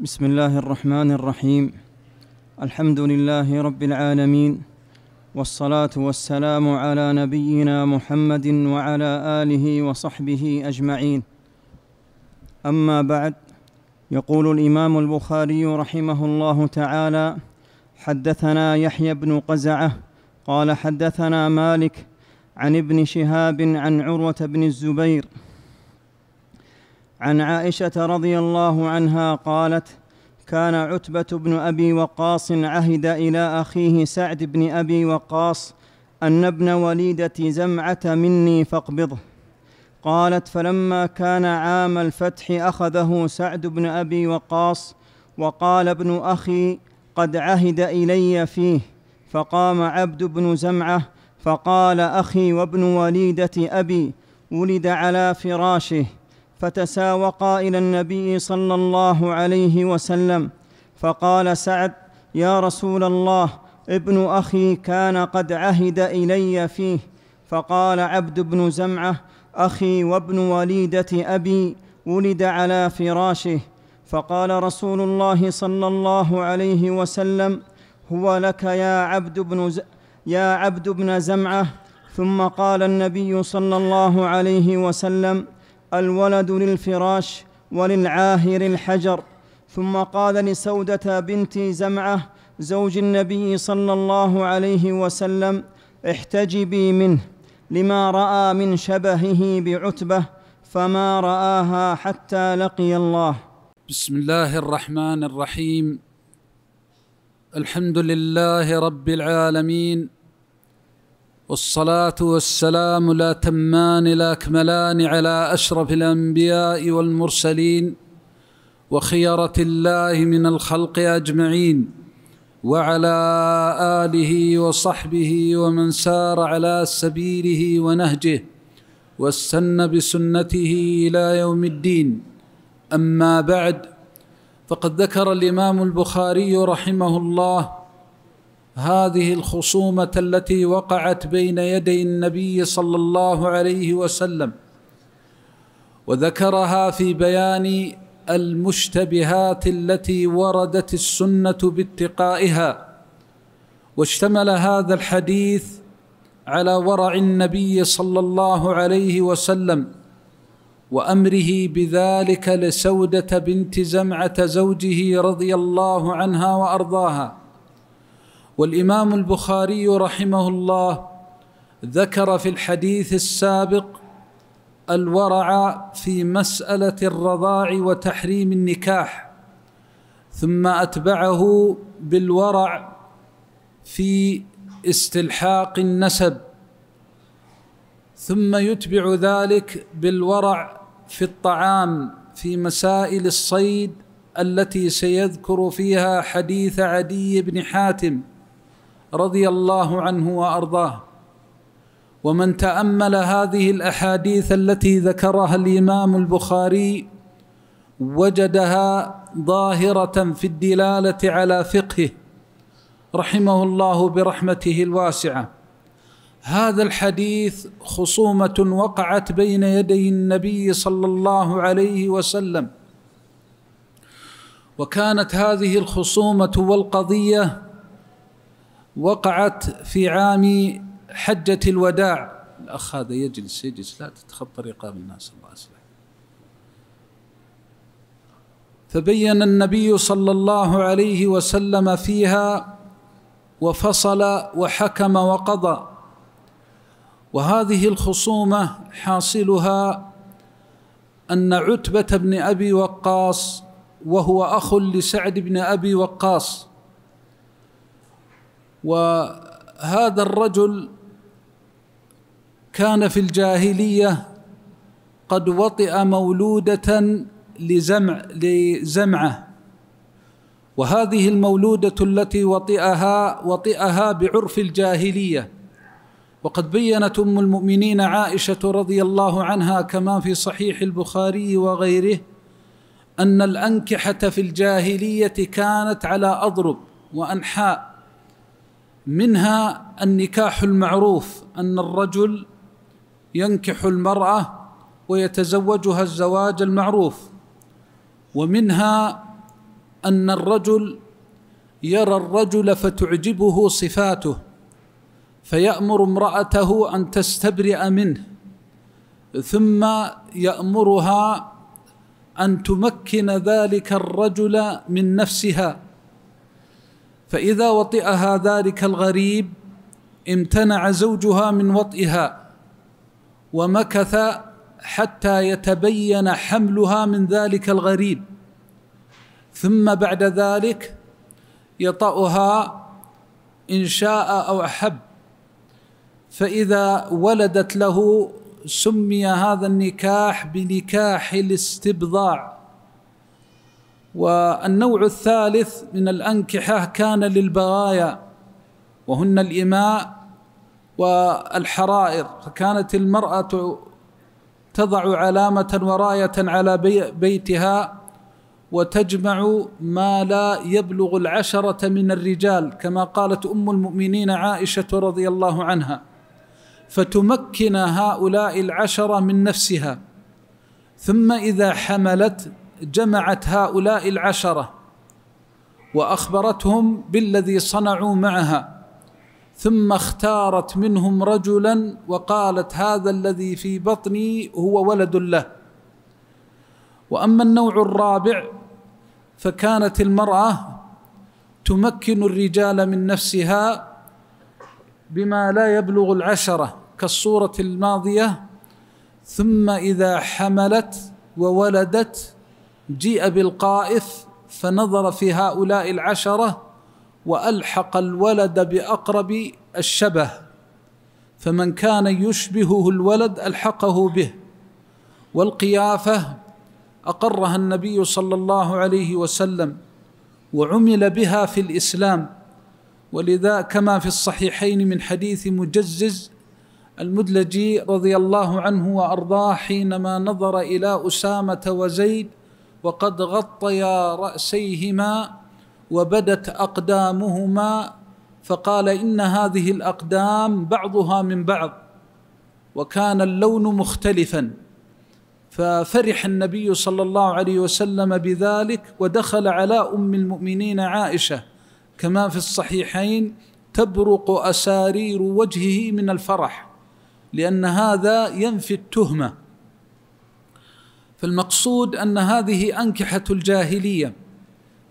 بسم الله الرحمن الرحيم الحمد لله رب العالمين والصلاه والسلام على نبينا محمد وعلى اله وصحبه اجمعين اما بعد يقول الامام البخاري رحمه الله تعالى حدثنا يحيى بن قزعه قال حدثنا مالك عن ابن شهاب عن عروه بن الزبير عن عائشه رضي الله عنها قالت كان عتبه بن ابي وقاص عهد الى اخيه سعد بن ابي وقاص ان ابن وليده زمعه مني فاقبضه قالت فلما كان عام الفتح اخذه سعد بن ابي وقاص وقال ابن اخي قد عهد الي فيه فقام عبد بن زمعه فقال اخي وابن وليده ابي ولد على فراشه فتساوقا الى النبي صلى الله عليه وسلم فقال سعد يا رسول الله ابن اخي كان قد عهد الي فيه فقال عبد بن زمعه اخي وابن وليده ابي ولد على فراشه فقال رسول الله صلى الله عليه وسلم هو لك يا عبد بن ز... يا عبد بن زمعه ثم قال النبي صلى الله عليه وسلم الولد للفراش وللعاهر الحجر ثم قال لسوده بنت زمعه زوج النبي صلى الله عليه وسلم احتجبي منه لما راى من شبهه بعتبه فما راها حتى لقي الله بسم الله الرحمن الرحيم الحمد لله رب العالمين والصلاة والسلام لا لا الأكملان على أشرف الأنبياء والمرسلين وخيرة الله من الخلق أجمعين وعلى آله وصحبه ومن سار على سبيله ونهجه واستنى بسنته إلى يوم الدين أما بعد فقد ذكر الإمام البخاري رحمه الله هذه الخصومه التي وقعت بين يدي النبي صلى الله عليه وسلم وذكرها في بيان المشتبهات التي وردت السنه باتقائها واشتمل هذا الحديث على ورع النبي صلى الله عليه وسلم وامره بذلك لسوده بنت زمعه زوجه رضي الله عنها وارضاها والامام البخاري رحمه الله ذكر في الحديث السابق الورع في مساله الرضاع وتحريم النكاح ثم اتبعه بالورع في استلحاق النسب ثم يتبع ذلك بالورع في الطعام في مسائل الصيد التي سيذكر فيها حديث عدي بن حاتم رضي الله عنه وارضاه ومن تامل هذه الاحاديث التي ذكرها الامام البخاري وجدها ظاهره في الدلاله على فقهه رحمه الله برحمته الواسعه هذا الحديث خصومه وقعت بين يدي النبي صلى الله عليه وسلم وكانت هذه الخصومه والقضيه وقعت في عام حجة الوداع الأخ هذا يجلس يجلس لا تتخطى رقاب الناس الله أسلح فبين النبي صلى الله عليه وسلم فيها وفصل وحكم وقضى وهذه الخصومة حاصلها أن عتبة بن أبي وقاص وهو أخ لسعد بن أبي وقاص وهذا الرجل كان في الجاهليه قد وطئ مولوده لزمع لزمعه وهذه المولوده التي وطئها وطئها بعرف الجاهليه وقد بينت ام المؤمنين عائشه رضي الله عنها كما في صحيح البخاري وغيره ان الانكحه في الجاهليه كانت على اضرب وانحاء منها النكاح المعروف ان الرجل ينكح المراه ويتزوجها الزواج المعروف ومنها ان الرجل يرى الرجل فتعجبه صفاته فيامر امراته ان تستبرئ منه ثم يامرها ان تمكن ذلك الرجل من نفسها فإذا وطئها ذلك الغريب امتنع زوجها من وطئها ومكث حتى يتبين حملها من ذلك الغريب ثم بعد ذلك يطأها إن شاء أو أحب فإذا ولدت له سمي هذا النكاح بنكاح الاستبضاع والنوع الثالث من الأنكحة كان للبغايا وهن الإماء والحرائر فكانت المرأة تضع علامة وراية على بيتها وتجمع ما لا يبلغ العشرة من الرجال كما قالت أم المؤمنين عائشة رضي الله عنها فتمكن هؤلاء العشرة من نفسها ثم إذا حملت جمعت هؤلاء العشره واخبرتهم بالذي صنعوا معها ثم اختارت منهم رجلا وقالت هذا الذي في بطني هو ولد له واما النوع الرابع فكانت المراه تمكن الرجال من نفسها بما لا يبلغ العشره كالصوره الماضيه ثم اذا حملت وولدت جيء بالقائف فنظر في هؤلاء العشره والحق الولد باقرب الشبه فمن كان يشبهه الولد الحقه به والقيافه اقرها النبي صلى الله عليه وسلم وعمل بها في الاسلام ولذا كما في الصحيحين من حديث مجزز المدلجي رضي الله عنه وارضاه حينما نظر الى اسامه وزيد وقد غطيا راسيهما وبدت اقدامهما فقال ان هذه الاقدام بعضها من بعض وكان اللون مختلفا ففرح النبي صلى الله عليه وسلم بذلك ودخل على ام المؤمنين عائشه كما في الصحيحين تبرق اسارير وجهه من الفرح لان هذا ينفي التهمه فالمقصود ان هذه انكحه الجاهليه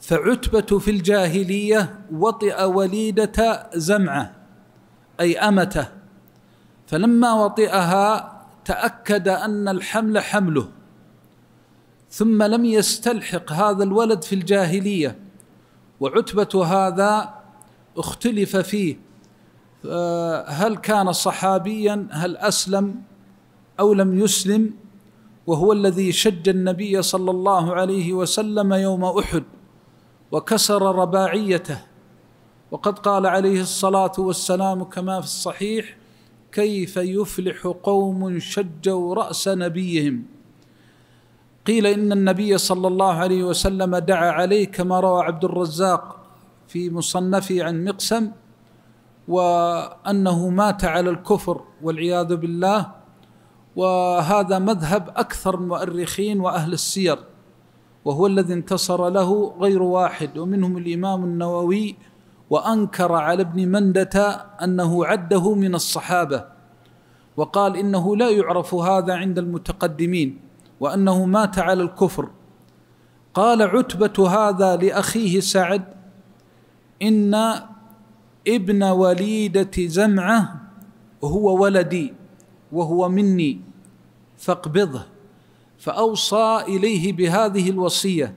فعتبه في الجاهليه وطئ وليده زمعه اي امته فلما وطئها تاكد ان الحمل حمله ثم لم يستلحق هذا الولد في الجاهليه وعتبه هذا اختلف فيه آه، هل كان صحابيا هل اسلم او لم يسلم وهو الذي شج النبي صلى الله عليه وسلم يوم احد وكسر رباعيته وقد قال عليه الصلاه والسلام كما في الصحيح كيف يفلح قوم شجوا راس نبيهم قيل ان النبي صلى الله عليه وسلم دعا عليه كما روى عبد الرزاق في مصنفه عن مقسم وانه مات على الكفر والعياذ بالله وهذا مذهب أكثر المؤرخين وأهل السير وهو الذي انتصر له غير واحد ومنهم الإمام النووي وأنكر على ابن مندة أنه عده من الصحابة وقال إنه لا يعرف هذا عند المتقدمين وأنه مات على الكفر قال عتبة هذا لأخيه سعد إن ابن وليدة زمعة هو ولدي وهو مني فاقبضه فأوصى إليه بهذه الوصية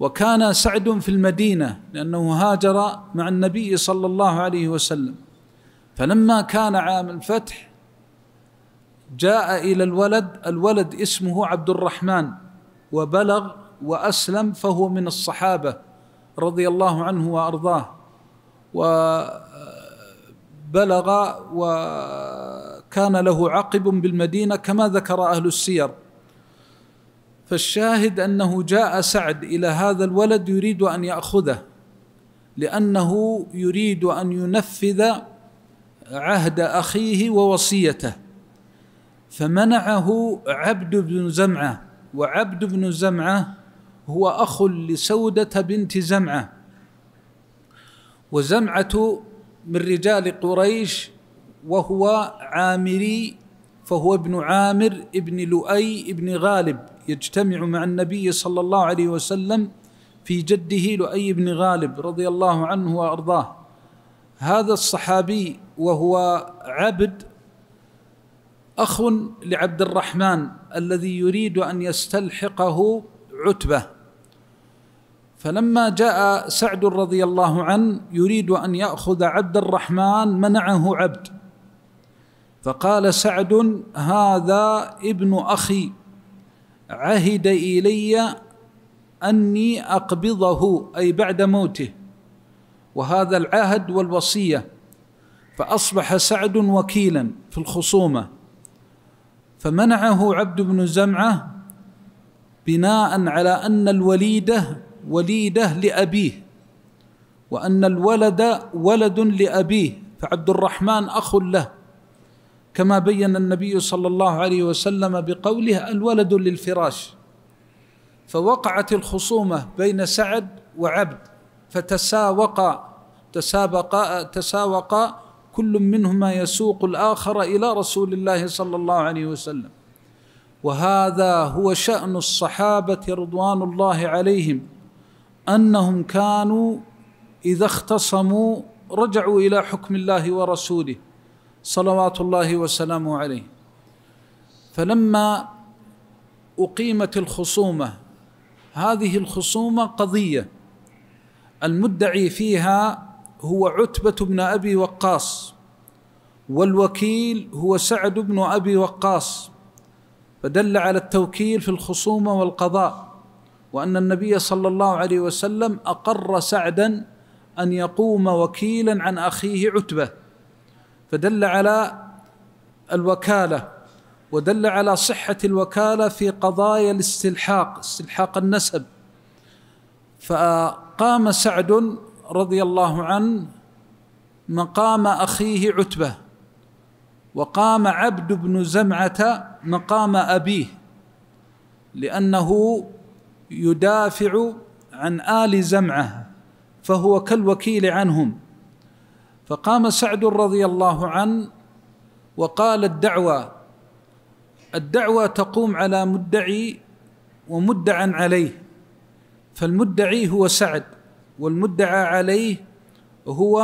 وكان سعد في المدينة لأنه هاجر مع النبي صلى الله عليه وسلم فلما كان عام الفتح جاء إلى الولد الولد اسمه عبد الرحمن وبلغ وأسلم فهو من الصحابة رضي الله عنه وأرضاه وبلغ و كان له عقب بالمدينه كما ذكر اهل السير فالشاهد انه جاء سعد الى هذا الولد يريد ان ياخذه لانه يريد ان ينفذ عهد اخيه ووصيته فمنعه عبد بن زمعه وعبد بن زمعه هو اخ لسوده بنت زمعه وزمعه من رجال قريش وهو عامري فهو ابن عامر ابن لؤي ابن غالب يجتمع مع النبي صلى الله عليه وسلم في جده لؤي بن غالب رضي الله عنه وارضاه هذا الصحابي وهو عبد اخ لعبد الرحمن الذي يريد ان يستلحقه عتبه فلما جاء سعد رضي الله عنه يريد ان ياخذ عبد الرحمن منعه عبد فقال سعد هذا ابن اخي عهد الي اني اقبضه اي بعد موته وهذا العهد والوصيه فاصبح سعد وكيلا في الخصومه فمنعه عبد بن زمعه بناء على ان الوليده وليده لابيه وان الولد ولد لابيه فعبد الرحمن اخ له كما بين النبي صلى الله عليه وسلم بقوله الولد للفراش فوقعت الخصومه بين سعد وعبد فتساوقا تسابقا تساوقا كل منهما يسوق الاخر الى رسول الله صلى الله عليه وسلم وهذا هو شان الصحابه رضوان الله عليهم انهم كانوا اذا اختصموا رجعوا الى حكم الله ورسوله صلوات الله وسلامه عليه فلما اقيمت الخصومه هذه الخصومه قضيه المدعي فيها هو عتبه بن ابي وقاص والوكيل هو سعد بن ابي وقاص فدل على التوكيل في الخصومه والقضاء وان النبي صلى الله عليه وسلم اقر سعدا ان يقوم وكيلا عن اخيه عتبه فدل على الوكاله ودل على صحه الوكاله في قضايا الاستلحاق استلحاق النسب فقام سعد رضي الله عنه مقام اخيه عتبه وقام عبد بن زمعه مقام ابيه لانه يدافع عن ال زمعه فهو كالوكيل عنهم فقام سعد رضي الله عنه وقال الدعوة الدعوة تقوم على مدعي ومدعى عليه فالمدعي هو سعد والمدعى عليه هو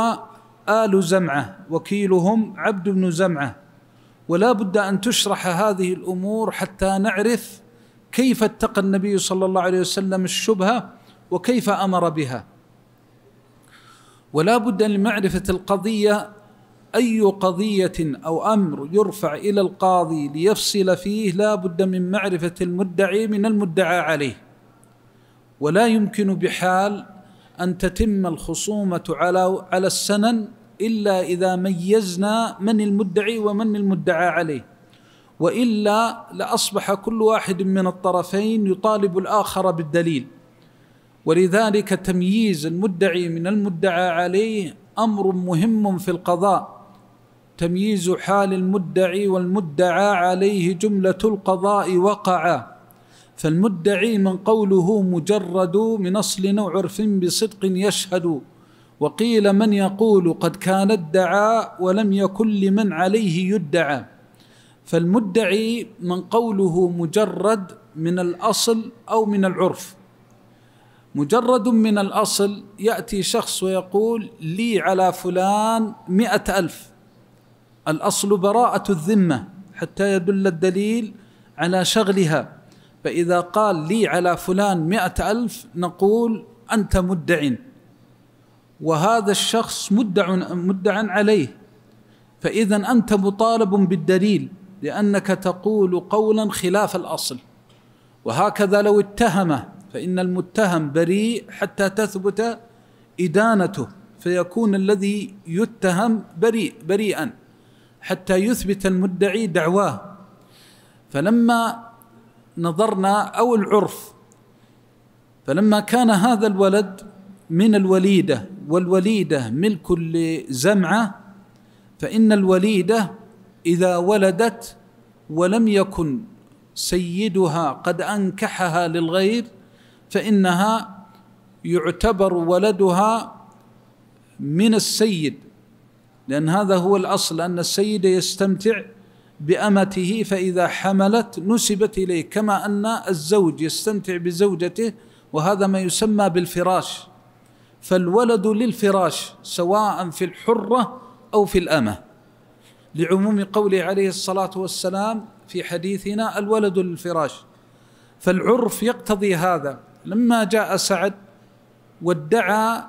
آل زمعة وكيلهم عبد بن زمعة ولا بد أن تشرح هذه الأمور حتى نعرف كيف اتقى النبي صلى الله عليه وسلم الشبهة وكيف أمر بها ولا بد لمعرفة القضية أي قضية أو أمر يرفع إلى القاضي ليفصل فيه لا بد من معرفة المدعي من المدعى عليه ولا يمكن بحال أن تتم الخصومة على على السنن إلا إذا ميزنا من المدعي ومن المدعى عليه وإلا لأصبح كل واحد من الطرفين يطالب الآخر بالدليل ولذلك تمييز المدعي من المدعى عليه امر مهم في القضاء تمييز حال المدعي والمدعى عليه جمله القضاء وقعا فالمدعي من قوله مجرد من اصل عرف بصدق يشهد وقيل من يقول قد كان ادعى ولم يكن لمن عليه يدعى فالمدعي من قوله مجرد من الاصل او من العرف مجرد من الأصل يأتي شخص ويقول لي على فلان مئة ألف الأصل براءة الذمة حتى يدل الدليل على شغلها فإذا قال لي على فلان مئة ألف نقول أنت مدع وهذا الشخص مدع مدعا عليه فإذا أنت مطالب بالدليل لأنك تقول قولا خلاف الأصل وهكذا لو اتهمه فإن المتهم بريء حتى تثبت إدانته فيكون الذي يتهم بريء بريئا حتى يثبت المدعي دعواه فلما نظرنا أو العرف فلما كان هذا الولد من الوليدة والوليدة ملك لزمعة فإن الوليدة إذا ولدت ولم يكن سيدها قد أنكحها للغير فإنها يعتبر ولدها من السيد لأن هذا هو الأصل أن السيد يستمتع بأمته فإذا حملت نسبت إليه كما أن الزوج يستمتع بزوجته وهذا ما يسمى بالفراش فالولد للفراش سواء في الحرة أو في الأمة لعموم قوله عليه الصلاة والسلام في حديثنا الولد للفراش فالعرف يقتضي هذا لما جاء سعد وادعى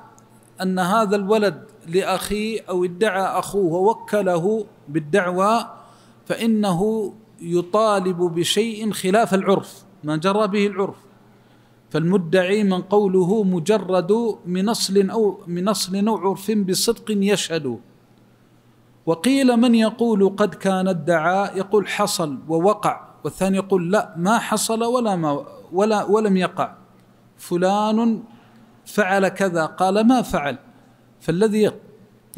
أن هذا الولد لأخيه أو ادعى أخوه ووكله بالدعوى فإنه يطالب بشيء خلاف العرف ما جرى به العرف فالمدعي من قوله مجرد من أصل أو من أصل أو عرف بصدق يشهد وقيل من يقول قد كان ادعى يقول حصل ووقع والثاني يقول لا ما حصل ولا ما ولا ولم يقع فلان فعل كذا قال ما فعل فالذي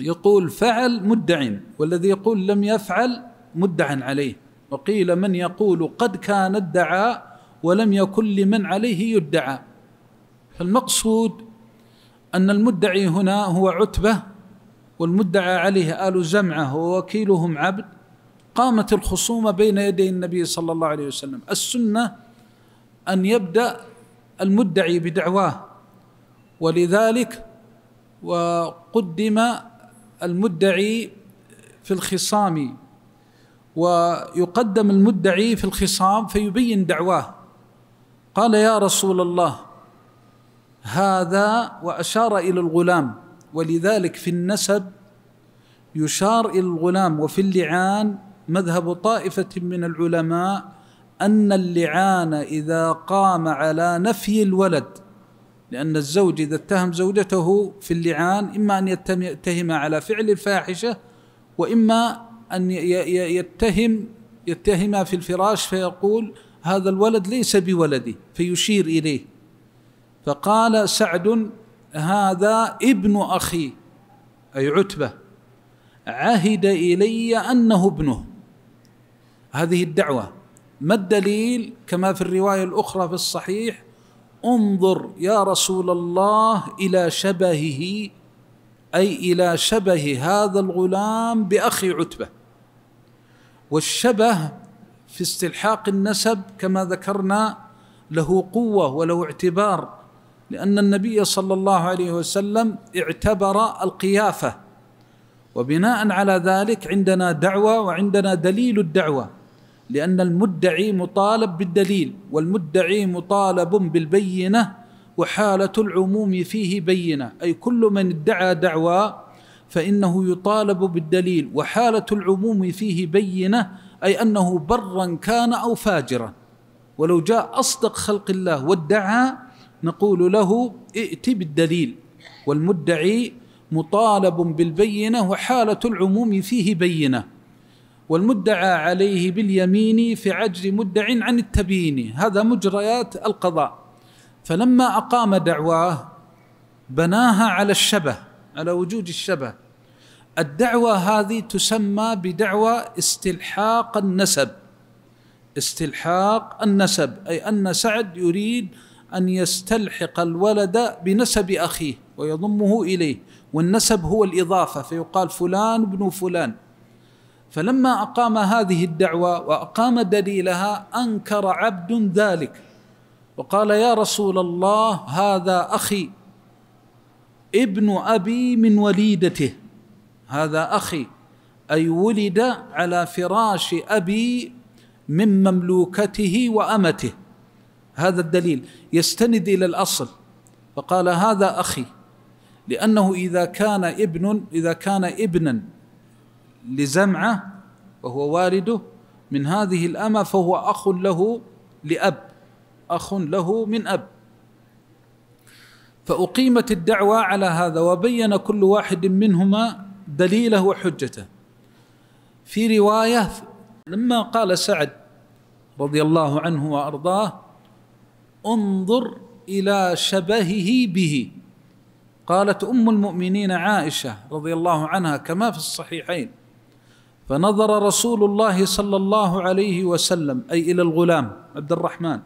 يقول فعل مدع والذي يقول لم يفعل مدعا عليه وقيل من يقول قد كان ادعى ولم يكن لمن عليه يدعى فالمقصود أن المدعي هنا هو عتبة والمدعى عليه آل زمعة ووكيلهم عبد قامت الخصومة بين يدي النبي صلى الله عليه وسلم السنة أن يبدأ المدعي بدعواه ولذلك وقدم المدعي في الخصام ويقدم المدعي في الخصام فيبين دعواه قال يا رسول الله هذا واشار الى الغلام ولذلك في النسب يشار الى الغلام وفي اللعان مذهب طائفه من العلماء أن اللعان إذا قام على نفي الولد لأن الزوج إذا اتهم زوجته في اللعان إما أن يتهم على فعل الفاحشة وإما أن يتهم يتهم في الفراش فيقول هذا الولد ليس بولدي فيشير إليه فقال سعد هذا ابن أخي أي عتبة عهد إلي أنه ابنه هذه الدعوة ما الدليل كما في الروايه الاخرى في الصحيح انظر يا رسول الله الى شبهه اي الى شبه هذا الغلام باخي عتبه والشبه في استلحاق النسب كما ذكرنا له قوه وله اعتبار لان النبي صلى الله عليه وسلم اعتبر القيافه وبناء على ذلك عندنا دعوه وعندنا دليل الدعوه لأن المدعي مطالب بالدليل والمدعي مطالب بالبينة وحالة العموم فيه بينة أي كل من ادعى دعوى فإنه يطالب بالدليل وحالة العموم فيه بينة أي أنه برا كان أو فاجرا ولو جاء أصدق خلق الله وادعى نقول له ائت بالدليل والمدعي مطالب بالبينة وحالة العموم فيه بينة والمدعى عليه باليمين في عجز مدع عن التبيين هذا مجريات القضاء فلما أقام دعواه بناها على الشبه على وجود الشبه الدعوة هذه تسمى بدعوى استلحاق النسب استلحاق النسب أي أن سعد يريد أن يستلحق الولد بنسب أخيه ويضمه إليه والنسب هو الإضافة فيقال فلان ابن فلان فلما اقام هذه الدعوه واقام دليلها انكر عبد ذلك وقال يا رسول الله هذا اخي ابن ابي من وليدته هذا اخي اي ولد على فراش ابي من مملوكته وامته هذا الدليل يستند الى الاصل فقال هذا اخي لانه اذا كان ابن اذا كان ابنا لزمعة وهو والده من هذه الأمة فهو أخ له لأب أخ له من أب فأقيمت الدعوة على هذا وبين كل واحد منهما دليله وحجته في رواية لما قال سعد رضي الله عنه وأرضاه انظر إلى شبهه به قالت أم المؤمنين عائشة رضي الله عنها كما في الصحيحين فنظر رسول الله صلى الله عليه وسلم أي إلى الغلام عبد الرحمن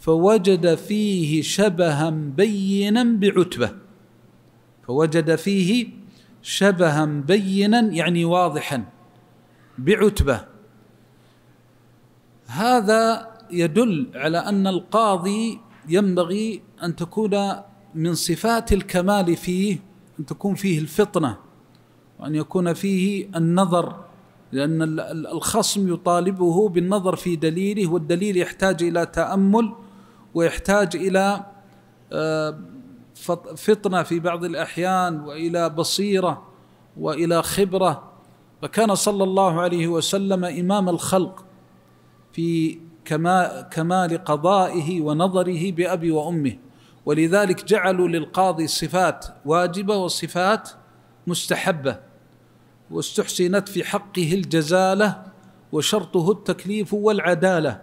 فوجد فيه شبها بينا بعتبة فوجد فيه شبها بينا يعني واضحا بعتبة هذا يدل على أن القاضي ينبغي أن تكون من صفات الكمال فيه أن تكون فيه الفطنة وأن يكون فيه النظر لأن الخصم يطالبه بالنظر في دليله والدليل يحتاج إلى تأمل ويحتاج إلى آه، فطنة في بعض الأحيان وإلى بصيرة وإلى خبرة فكان صلى الله عليه وسلم إمام الخلق في كمال قضائه ونظره بأبي وأمه ولذلك جعلوا للقاضي صفات واجبة وصفات مستحبة واستحسنت في حقه الجزاله وشرطه التكليف والعداله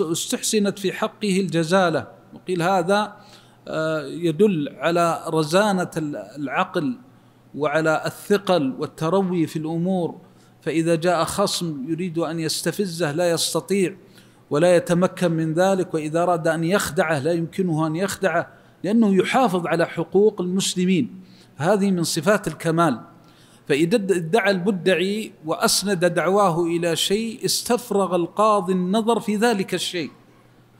استحسنت في حقه الجزاله وقيل هذا آه، يدل على رزانه العقل وعلى الثقل والتروي في الامور فاذا جاء خصم يريد ان يستفزه لا يستطيع ولا يتمكن من ذلك واذا اراد ان يخدعه لا يمكنه ان يخدعه لانه يحافظ على حقوق المسلمين هذه من صفات الكمال فإذا ادعى المدعي وأسند دعواه إلى شيء استفرغ القاضي النظر في ذلك الشيء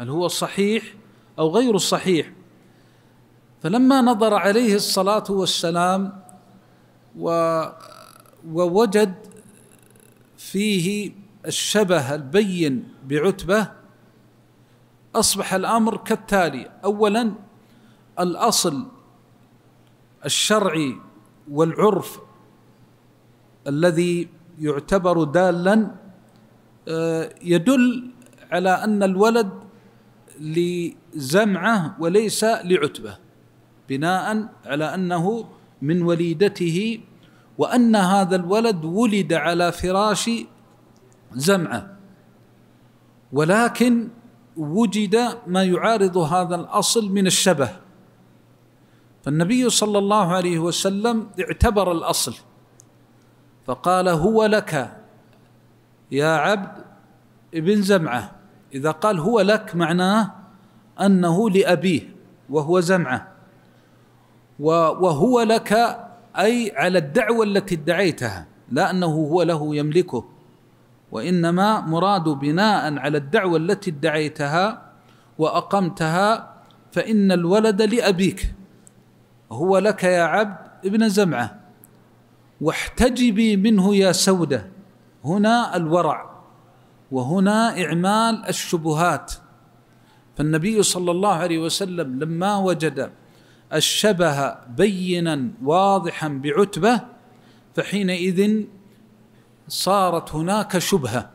هل هو صحيح أو غير صحيح فلما نظر عليه الصلاة والسلام و ووجد فيه الشبه البين بعتبة أصبح الأمر كالتالي أولا الأصل الشرعي والعرف الذي يعتبر دالا آه، يدل على ان الولد لزمعه وليس لعتبه بناء على انه من وليدته وان هذا الولد ولد على فراش زمعه ولكن وجد ما يعارض هذا الاصل من الشبه فالنبي صلى الله عليه وسلم اعتبر الاصل فقال هو لك يا عبد ابن زمعة إذا قال هو لك معناه أنه لأبيه وهو زمعة وهو لك أي على الدعوة التي ادعيتها لا أنه هو له يملكه وإنما مراد بناء على الدعوة التي ادعيتها وأقمتها فإن الولد لأبيك هو لك يا عبد ابن زمعة واحتجبي منه يا سودة هنا الورع وهنا إعمال الشبهات فالنبي صلى الله عليه وسلم لما وجد الشبه بينا واضحا بعتبة فحينئذ صارت هناك شبهة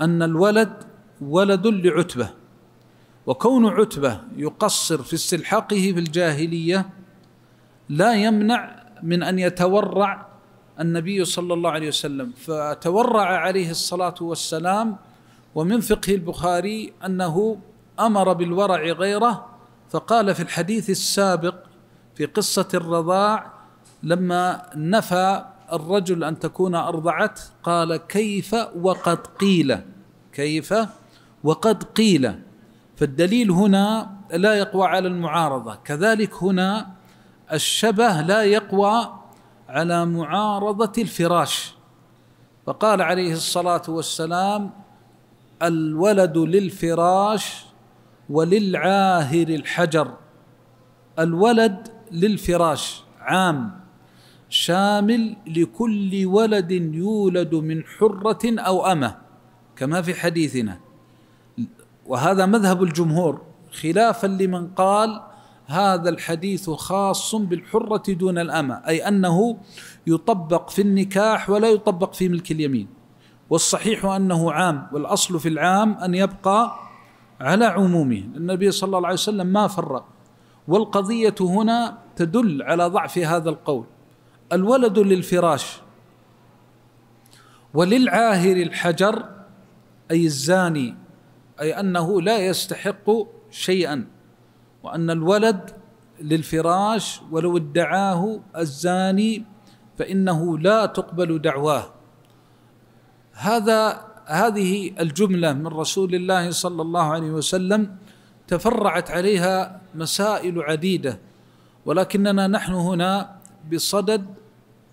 أن الولد ولد لعتبة وكون عتبة يقصر في استلحاقه في الجاهلية لا يمنع من ان يتورع النبي صلى الله عليه وسلم فتورع عليه الصلاه والسلام ومن فقه البخاري انه امر بالورع غيره فقال في الحديث السابق في قصه الرضاع لما نفى الرجل ان تكون ارضعت قال كيف وقد قيل كيف وقد قيل فالدليل هنا لا يقوى على المعارضه كذلك هنا الشبه لا يقوى على معارضة الفراش فقال عليه الصلاة والسلام الولد للفراش وللعاهر الحجر الولد للفراش عام شامل لكل ولد يولد من حرة أو أمة كما في حديثنا وهذا مذهب الجمهور خلافا لمن قال هذا الحديث خاص بالحرة دون الأمة أي أنه يطبق في النكاح ولا يطبق في ملك اليمين والصحيح أنه عام والأصل في العام أن يبقى على عمومه النبي صلى الله عليه وسلم ما فرق والقضية هنا تدل على ضعف هذا القول الولد للفراش وللعاهر الحجر أي الزاني أي أنه لا يستحق شيئا وأن الولد للفراش ولو ادعاه الزاني فإنه لا تقبل دعواه هذا هذه الجملة من رسول الله صلى الله عليه وسلم تفرعت عليها مسائل عديدة ولكننا نحن هنا بصدد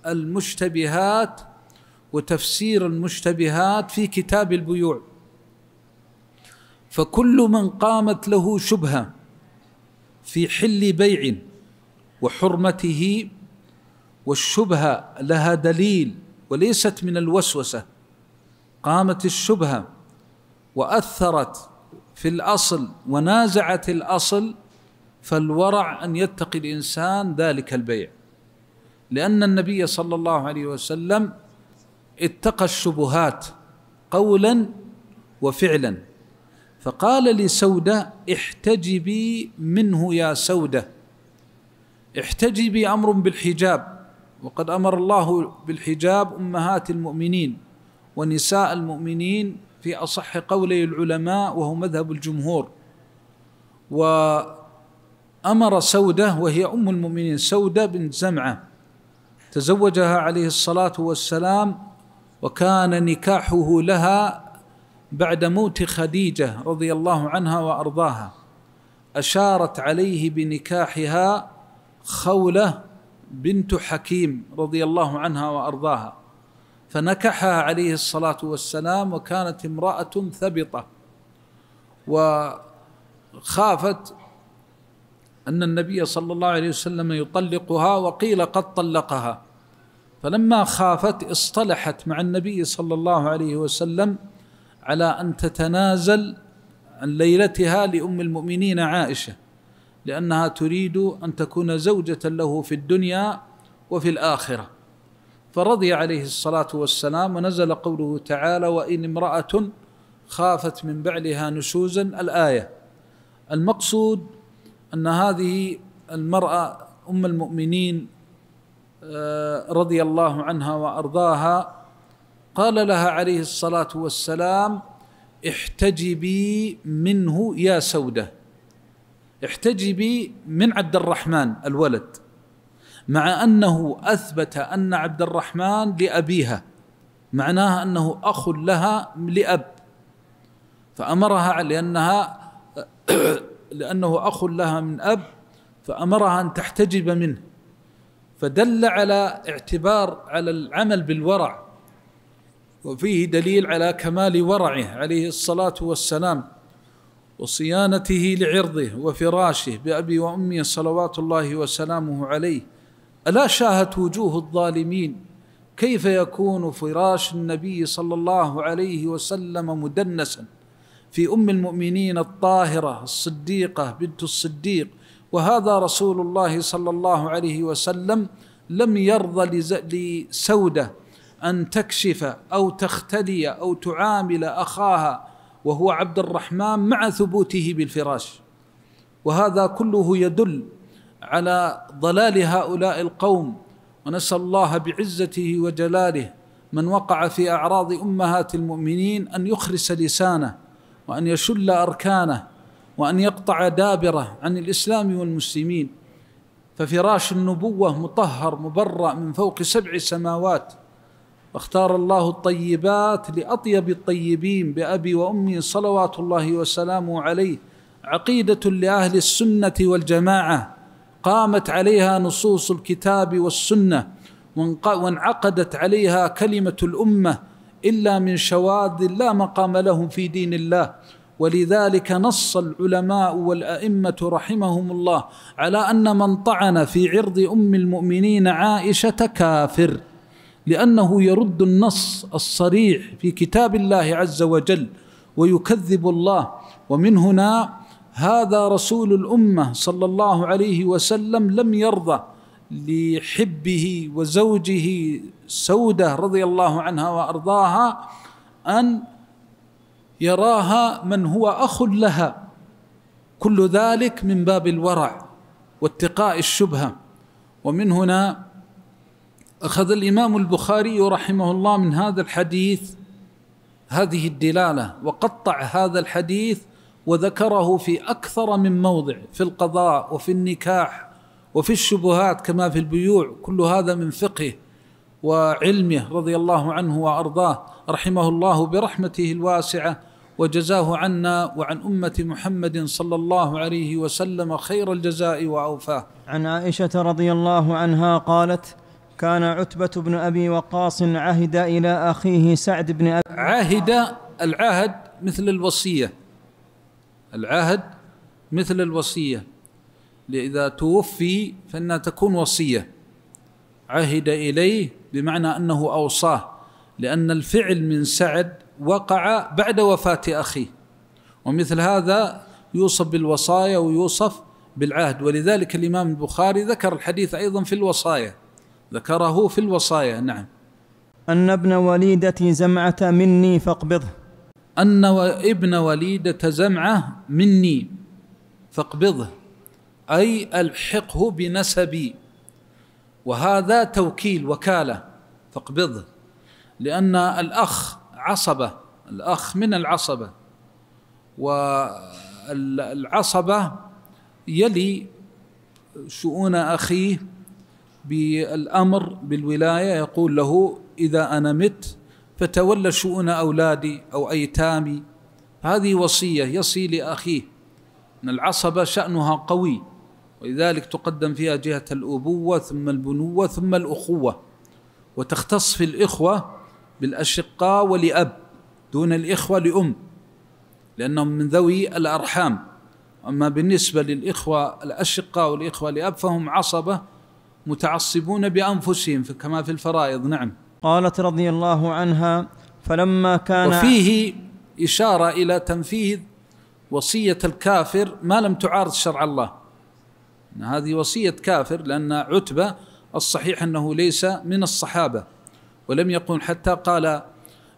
المشتبهات وتفسير المشتبهات في كتاب البيوع فكل من قامت له شبهه في حل بيع وحرمته والشبهه لها دليل وليست من الوسوسه قامت الشبهه واثرت في الاصل ونازعت الاصل فالورع ان يتقي الانسان ذلك البيع لان النبي صلى الله عليه وسلم اتقى الشبهات قولا وفعلا فقال لسودة احتجبي منه يا سودة احتجبي أمر بالحجاب وقد أمر الله بالحجاب أمهات المؤمنين ونساء المؤمنين في أصح قولي العلماء وهو مذهب الجمهور وأمر سودة وهي أم المؤمنين سودة بنت زمعة تزوجها عليه الصلاة والسلام وكان نكاحه لها بعد موت خديجه رضي الله عنها وارضاها اشارت عليه بنكاحها خوله بنت حكيم رضي الله عنها وارضاها فنكحها عليه الصلاه والسلام وكانت امراه ثبطه وخافت ان النبي صلى الله عليه وسلم يطلقها وقيل قد طلقها فلما خافت اصطلحت مع النبي صلى الله عليه وسلم على أن تتنازل عن ليلتها لأم المؤمنين عائشة لأنها تريد أن تكون زوجة له في الدنيا وفي الآخرة فرضي عليه الصلاة والسلام ونزل قوله تعالى وإن امرأة خافت من بعلها نشوزا الآية المقصود أن هذه المرأة أم المؤمنين آه، رضي الله عنها وأرضاها قال لها عليه الصلاه والسلام احتجبي منه يا سوده احتجبي من عبد الرحمن الولد مع انه اثبت ان عبد الرحمن لابيها معناها انه اخ لها لاب فامرها لانها لانه اخ لها من اب فامرها ان تحتجب منه فدل على اعتبار على العمل بالورع وفيه دليل على كمال ورعه عليه الصلاة والسلام وصيانته لعرضه وفراشه بأبي وأمي صلوات الله وسلامه عليه ألا شاهت وجوه الظالمين كيف يكون فراش النبي صلى الله عليه وسلم مدنسا في أم المؤمنين الطاهرة الصديقة بنت الصديق وهذا رسول الله صلى الله عليه وسلم لم يرضى لسوده ان تكشف او تختلي او تعامل اخاها وهو عبد الرحمن مع ثبوته بالفراش وهذا كله يدل على ضلال هؤلاء القوم ونسال الله بعزته وجلاله من وقع في اعراض امهات المؤمنين ان يخرس لسانه وان يشل اركانه وان يقطع دابره عن الاسلام والمسلمين ففراش النبوه مطهر مبرأ من فوق سبع سماوات واختار الله الطيبات لأطيب الطيبين بأبي وأمي صلوات الله وسلامه عليه عقيدة لأهل السنة والجماعة قامت عليها نصوص الكتاب والسنة وانعقدت عليها كلمة الأمة إلا من شواذ لا مقام لهم في دين الله ولذلك نص العلماء والأئمة رحمهم الله على أن من طعن في عرض أم المؤمنين عائشة كافر لأنه يرد النص الصريح في كتاب الله عز وجل ويكذب الله ومن هنا هذا رسول الأمة صلى الله عليه وسلم لم يرضى لحبه وزوجه سودة رضي الله عنها وأرضاها أن يراها من هو أخ لها كل ذلك من باب الورع واتقاء الشبهة ومن هنا أخذ الإمام البخاري رحمه الله من هذا الحديث هذه الدلالة وقطع هذا الحديث وذكره في أكثر من موضع في القضاء وفي النكاح وفي الشبهات كما في البيوع كل هذا من فقهه وعلمه رضي الله عنه وأرضاه رحمه الله برحمته الواسعة وجزاه عنا وعن أمة محمد صلى الله عليه وسلم خير الجزاء وأوفاه عن عائشة رضي الله عنها قالت كان عتبة بن أبي وقاص عهد إلى أخيه سعد بن أبي عهد العهد مثل الوصية العهد مثل الوصية إذا توفي فإنها تكون وصية عهد إليه بمعنى أنه أوصاه لأن الفعل من سعد وقع بعد وفاة أخيه ومثل هذا يوصف بالوصايا ويوصف بالعهد ولذلك الإمام البخاري ذكر الحديث أيضا في الوصايا ذكره في الوصايا نعم أن ابن وليدة زمعة مني فاقبضه أن ابن وليدة زمعة مني فاقبضه أي ألحقه بنسبي وهذا توكيل وكالة فاقبضه لأن الأخ عصبة الأخ من العصبة والعصبة يلي شؤون أخيه بالامر بالولايه يقول له اذا انا مت فتولى شؤون اولادي او ايتامي هذه وصيه يصي لاخيه ان العصبه شانها قوي ولذلك تقدم فيها جهه الابوه ثم البنوه ثم الاخوه وتختص في الاخوه بالاشقاء ولاب دون الاخوه لام لانهم من ذوي الارحام اما بالنسبه للاخوه الاشقاء والاخوه لاب فهم عصبه متعصبون بأنفسهم كما في الفرائض نعم قالت رضي الله عنها فلما كان وفيه إشارة إلى تنفيذ وصية الكافر ما لم تعارض شرع الله هذه وصية كافر لأن عتبة الصحيح أنه ليس من الصحابة ولم يقل حتى قال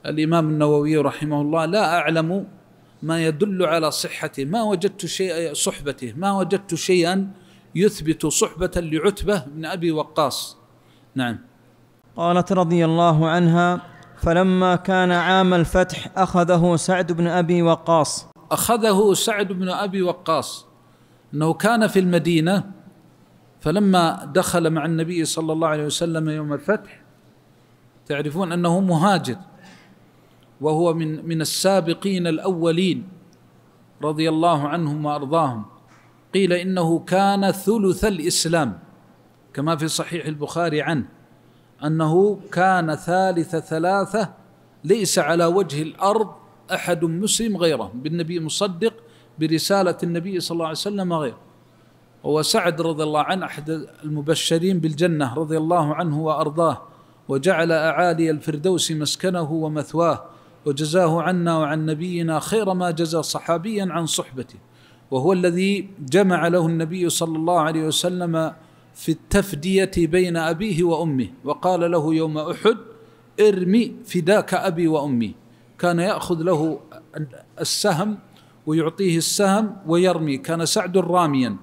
الإمام النووي رحمه الله لا أعلم ما يدل على صحته ما وجدت شيء صحبته ما وجدت شيئا يثبت صحبة لعتبة بن أبي وقاص نعم قالت رضي الله عنها فلما كان عام الفتح أخذه سعد بن أبي وقاص أخذه سعد بن أبي وقاص أنه كان في المدينة فلما دخل مع النبي صلى الله عليه وسلم يوم الفتح تعرفون أنه مهاجر وهو من من السابقين الأولين رضي الله عنهم وأرضاهم قيل انه كان ثلث الاسلام كما في صحيح البخاري عنه انه كان ثالث ثلاثه ليس على وجه الارض احد مسلم غيره بالنبي مصدق برساله النبي صلى الله عليه وسلم غيره سعد رضي الله عنه احد المبشرين بالجنه رضي الله عنه وارضاه وجعل اعالي الفردوس مسكنه ومثواه وجزاه عنا وعن نبينا خير ما جزى صحابيا عن صحبته وهو الذي جمع له النبي صلى الله عليه وسلم في التفدية بين أبيه وأمه وقال له يوم أحد ارمي فداك أبي وأمي كان يأخذ له السهم ويعطيه السهم ويرمي كان سعد راميا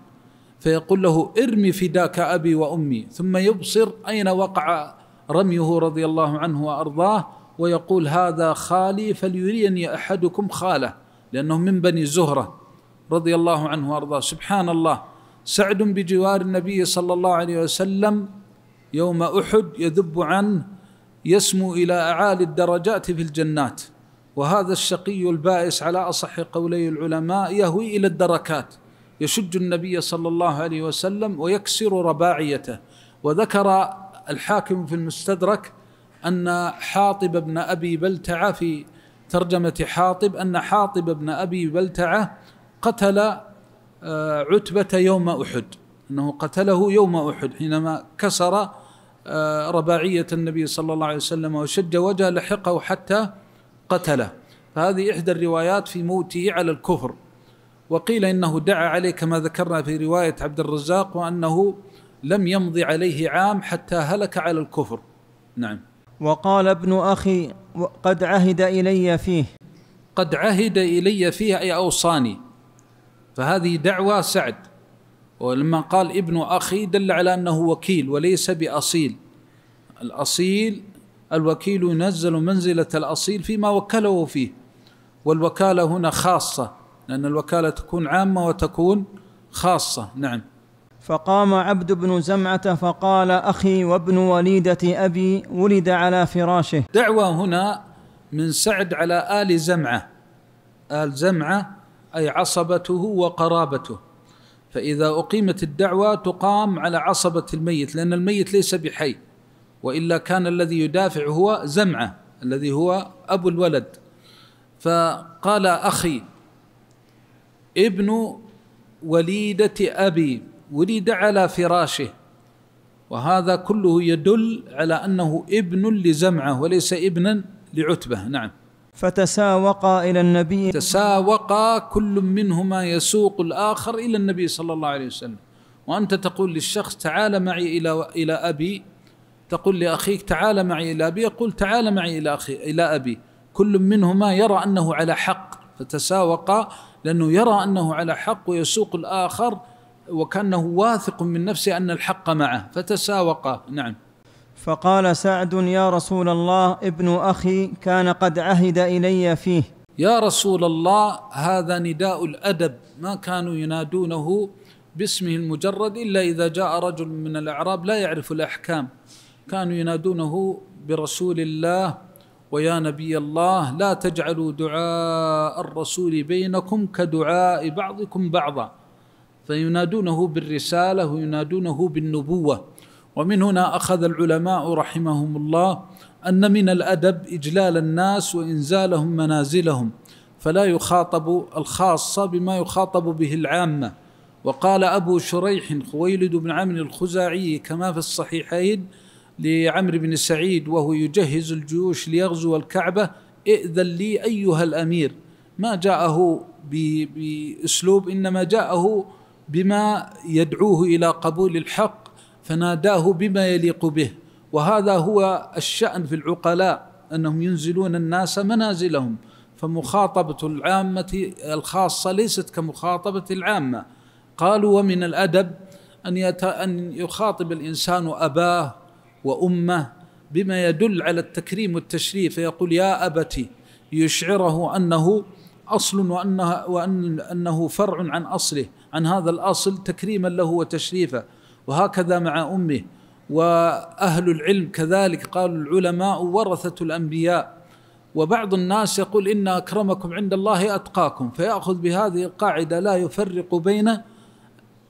فيقول له ارمي فداك أبي وأمي ثم يبصر أين وقع رميه رضي الله عنه وأرضاه ويقول هذا خالي فليريني أحدكم خاله لأنه من بني زهرة رضي الله عنه وارضاه سبحان الله سعد بجوار النبي صلى الله عليه وسلم يوم احد يذب عنه يسمو الى اعالي الدرجات في الجنات وهذا الشقي البائس على اصح قولي العلماء يهوي الى الدركات يشج النبي صلى الله عليه وسلم ويكسر رباعيته وذكر الحاكم في المستدرك ان حاطب بن ابي بلتعه في ترجمه حاطب ان حاطب بن ابي بلتعه قتل آه، عتبة يوم أحد أنه قتله يوم أحد حينما كسر آه، رباعية النبي صلى الله عليه وسلم وشج وجهه لحقه حتى قتله فهذه إحدى الروايات في موته على الكفر وقيل إنه دعا عليه كما ذكرنا في رواية عبد الرزاق وأنه لم يمض عليه عام حتى هلك على الكفر نعم وقال ابن أخي قد عهد إلي فيه قد عهد إلي فيه أي أوصاني فهذه دعوى سعد ولما قال ابن أخي دل على أنه وكيل وليس بأصيل الأصيل الوكيل ينزل منزلة الأصيل فيما وكله فيه والوكالة هنا خاصة لأن الوكالة تكون عامة وتكون خاصة نعم فقام عبد بن زمعة فقال أخي وابن وليدة أبي ولد على فراشه دعوة هنا من سعد على آل زمعة آل زمعة أي عصبته وقرابته فإذا أقيمت الدعوة تقام على عصبة الميت لأن الميت ليس بحي وإلا كان الذي يدافع هو زمعة الذي هو أبو الولد فقال أخي ابن وليدة أبي ولد على فراشه وهذا كله يدل على أنه ابن لزمعة وليس ابنا لعتبة نعم فتساوقا إلى النبي تساوقا كل منهما يسوق الآخر إلى النبي صلى الله عليه وسلم وأنت تقول للشخص تعال معي إلى إلى أبي تقول لأخيك تعال معي إلى أبي يقول تعال معي إلى أخي إلى أبي كل منهما يرى أنه على حق فتساوقا لأنه يرى أنه على حق ويسوق الآخر وكأنه واثق من نفسه أن الحق معه فتساوقا نعم فقال سعد يا رسول الله ابن اخي كان قد عهد الي فيه يا رسول الله هذا نداء الادب ما كانوا ينادونه باسمه المجرد الا اذا جاء رجل من الاعراب لا يعرف الاحكام كانوا ينادونه برسول الله ويا نبي الله لا تجعلوا دعاء الرسول بينكم كدعاء بعضكم بعضا فينادونه بالرساله وينادونه بالنبوه ومن هنا اخذ العلماء رحمهم الله ان من الادب اجلال الناس وانزالهم منازلهم فلا يخاطب الخاصه بما يخاطب به العامه وقال ابو شريح خويلد بن عمرو الخزاعي كما في الصحيحين لعمرو بن سعيد وهو يجهز الجيوش ليغزو الكعبه ائذن لي ايها الامير ما جاءه باسلوب انما جاءه بما يدعوه الى قبول الحق فناداه بما يليق به وهذا هو الشأن في العقلاء أنهم ينزلون الناس منازلهم فمخاطبة العامة الخاصة ليست كمخاطبة العامة قالوا ومن الأدب أن, يت... أن يخاطب الإنسان أباه وأمه بما يدل على التكريم والتشريف فيقول يا أبتي يشعره أنه أصل وأنه, أنه فرع عن أصله عن هذا الأصل تكريما له وتشريفه وهكذا مع امه واهل العلم كذلك قالوا العلماء ورثه الانبياء وبعض الناس يقول ان اكرمكم عند الله اتقاكم فياخذ بهذه القاعده لا يفرق بين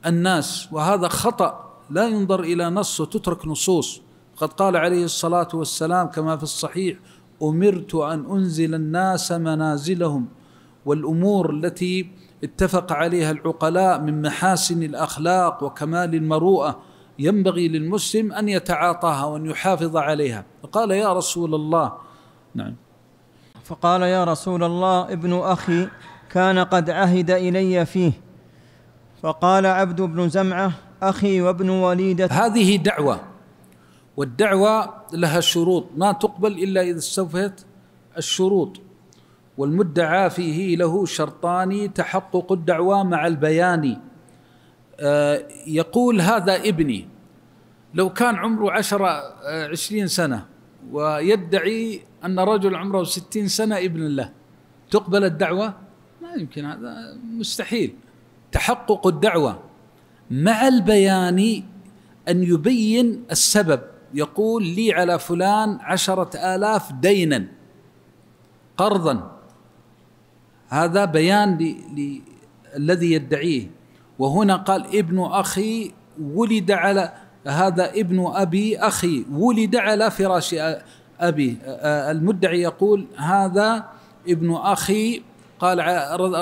الناس وهذا خطا لا ينظر الى نص وتترك نصوص قد قال عليه الصلاه والسلام كما في الصحيح امرت ان انزل الناس منازلهم والامور التي اتفق عليها العقلاء من محاسن الاخلاق وكمال المروءه ينبغي للمسلم ان يتعاطاها وان يحافظ عليها فقال يا رسول الله نعم فقال يا رسول الله ابن اخي كان قد عهد الي فيه فقال عبد بن زمعه اخي وابن وليده هذه دعوه والدعوه لها شروط ما تقبل الا اذا استوفيت الشروط والمدعى فيه له شرطان تحقق الدعوى مع البيان آه، يقول هذا ابني لو كان عمره عشرة آه، عشرين سنة ويدعي أن رجل عمره ستين سنة ابن الله تقبل الدعوة ما يمكن هذا مستحيل تحقق الدعوة مع البيان أن يبين السبب يقول لي على فلان عشرة آلاف دينا قرضا هذا بيان الذي يدعيه وهنا قال ابن أخي ولد على هذا ابن أبي أخي ولد على فراش أبي المدعي يقول هذا ابن أخي قال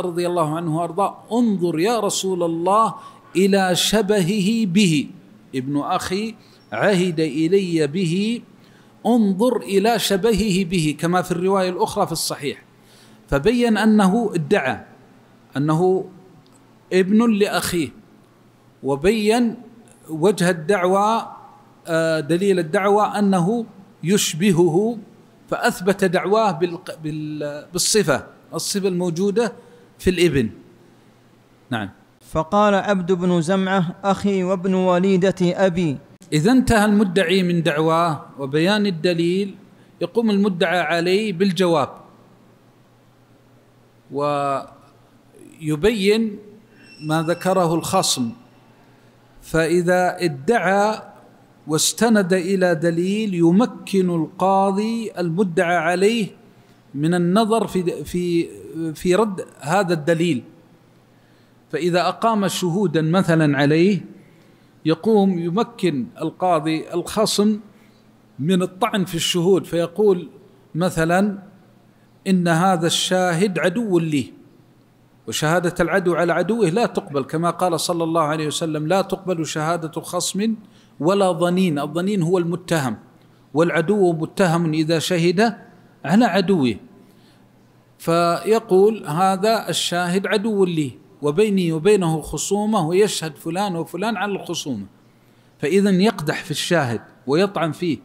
رضي الله عنه وارضاه انظر يا رسول الله إلى شبهه به ابن أخي عهد إلي به انظر إلى شبهه به كما في الرواية الأخرى في الصحيح فبين انه ادعى انه ابن لاخيه وبين وجه الدعوى آه، دليل الدعوى انه يشبهه فاثبت دعواه بالصفه الصفه الموجوده في الابن نعم فقال عبد بن زمعه اخي وابن وليدة ابي اذا انتهى المدعي من دعواه وبيان الدليل يقوم المدعى عليه بالجواب ويبين ما ذكره الخصم فإذا ادعى واستند إلى دليل يمكن القاضي المدعى عليه من النظر في في في رد هذا الدليل فإذا أقام شهودا مثلا عليه يقوم يمكن القاضي الخصم من الطعن في الشهود فيقول مثلا إن هذا الشاهد عدو لي وشهادة العدو على عدوه لا تقبل كما قال صلى الله عليه وسلم لا تقبل شهادة خصم ولا ظنين الظنين هو المتهم والعدو متهم إذا شهد على عدوه فيقول هذا الشاهد عدو لي وبيني وبينه خصومة ويشهد فلان وفلان على الخصومة فإذا يقدح في الشاهد ويطعن فيه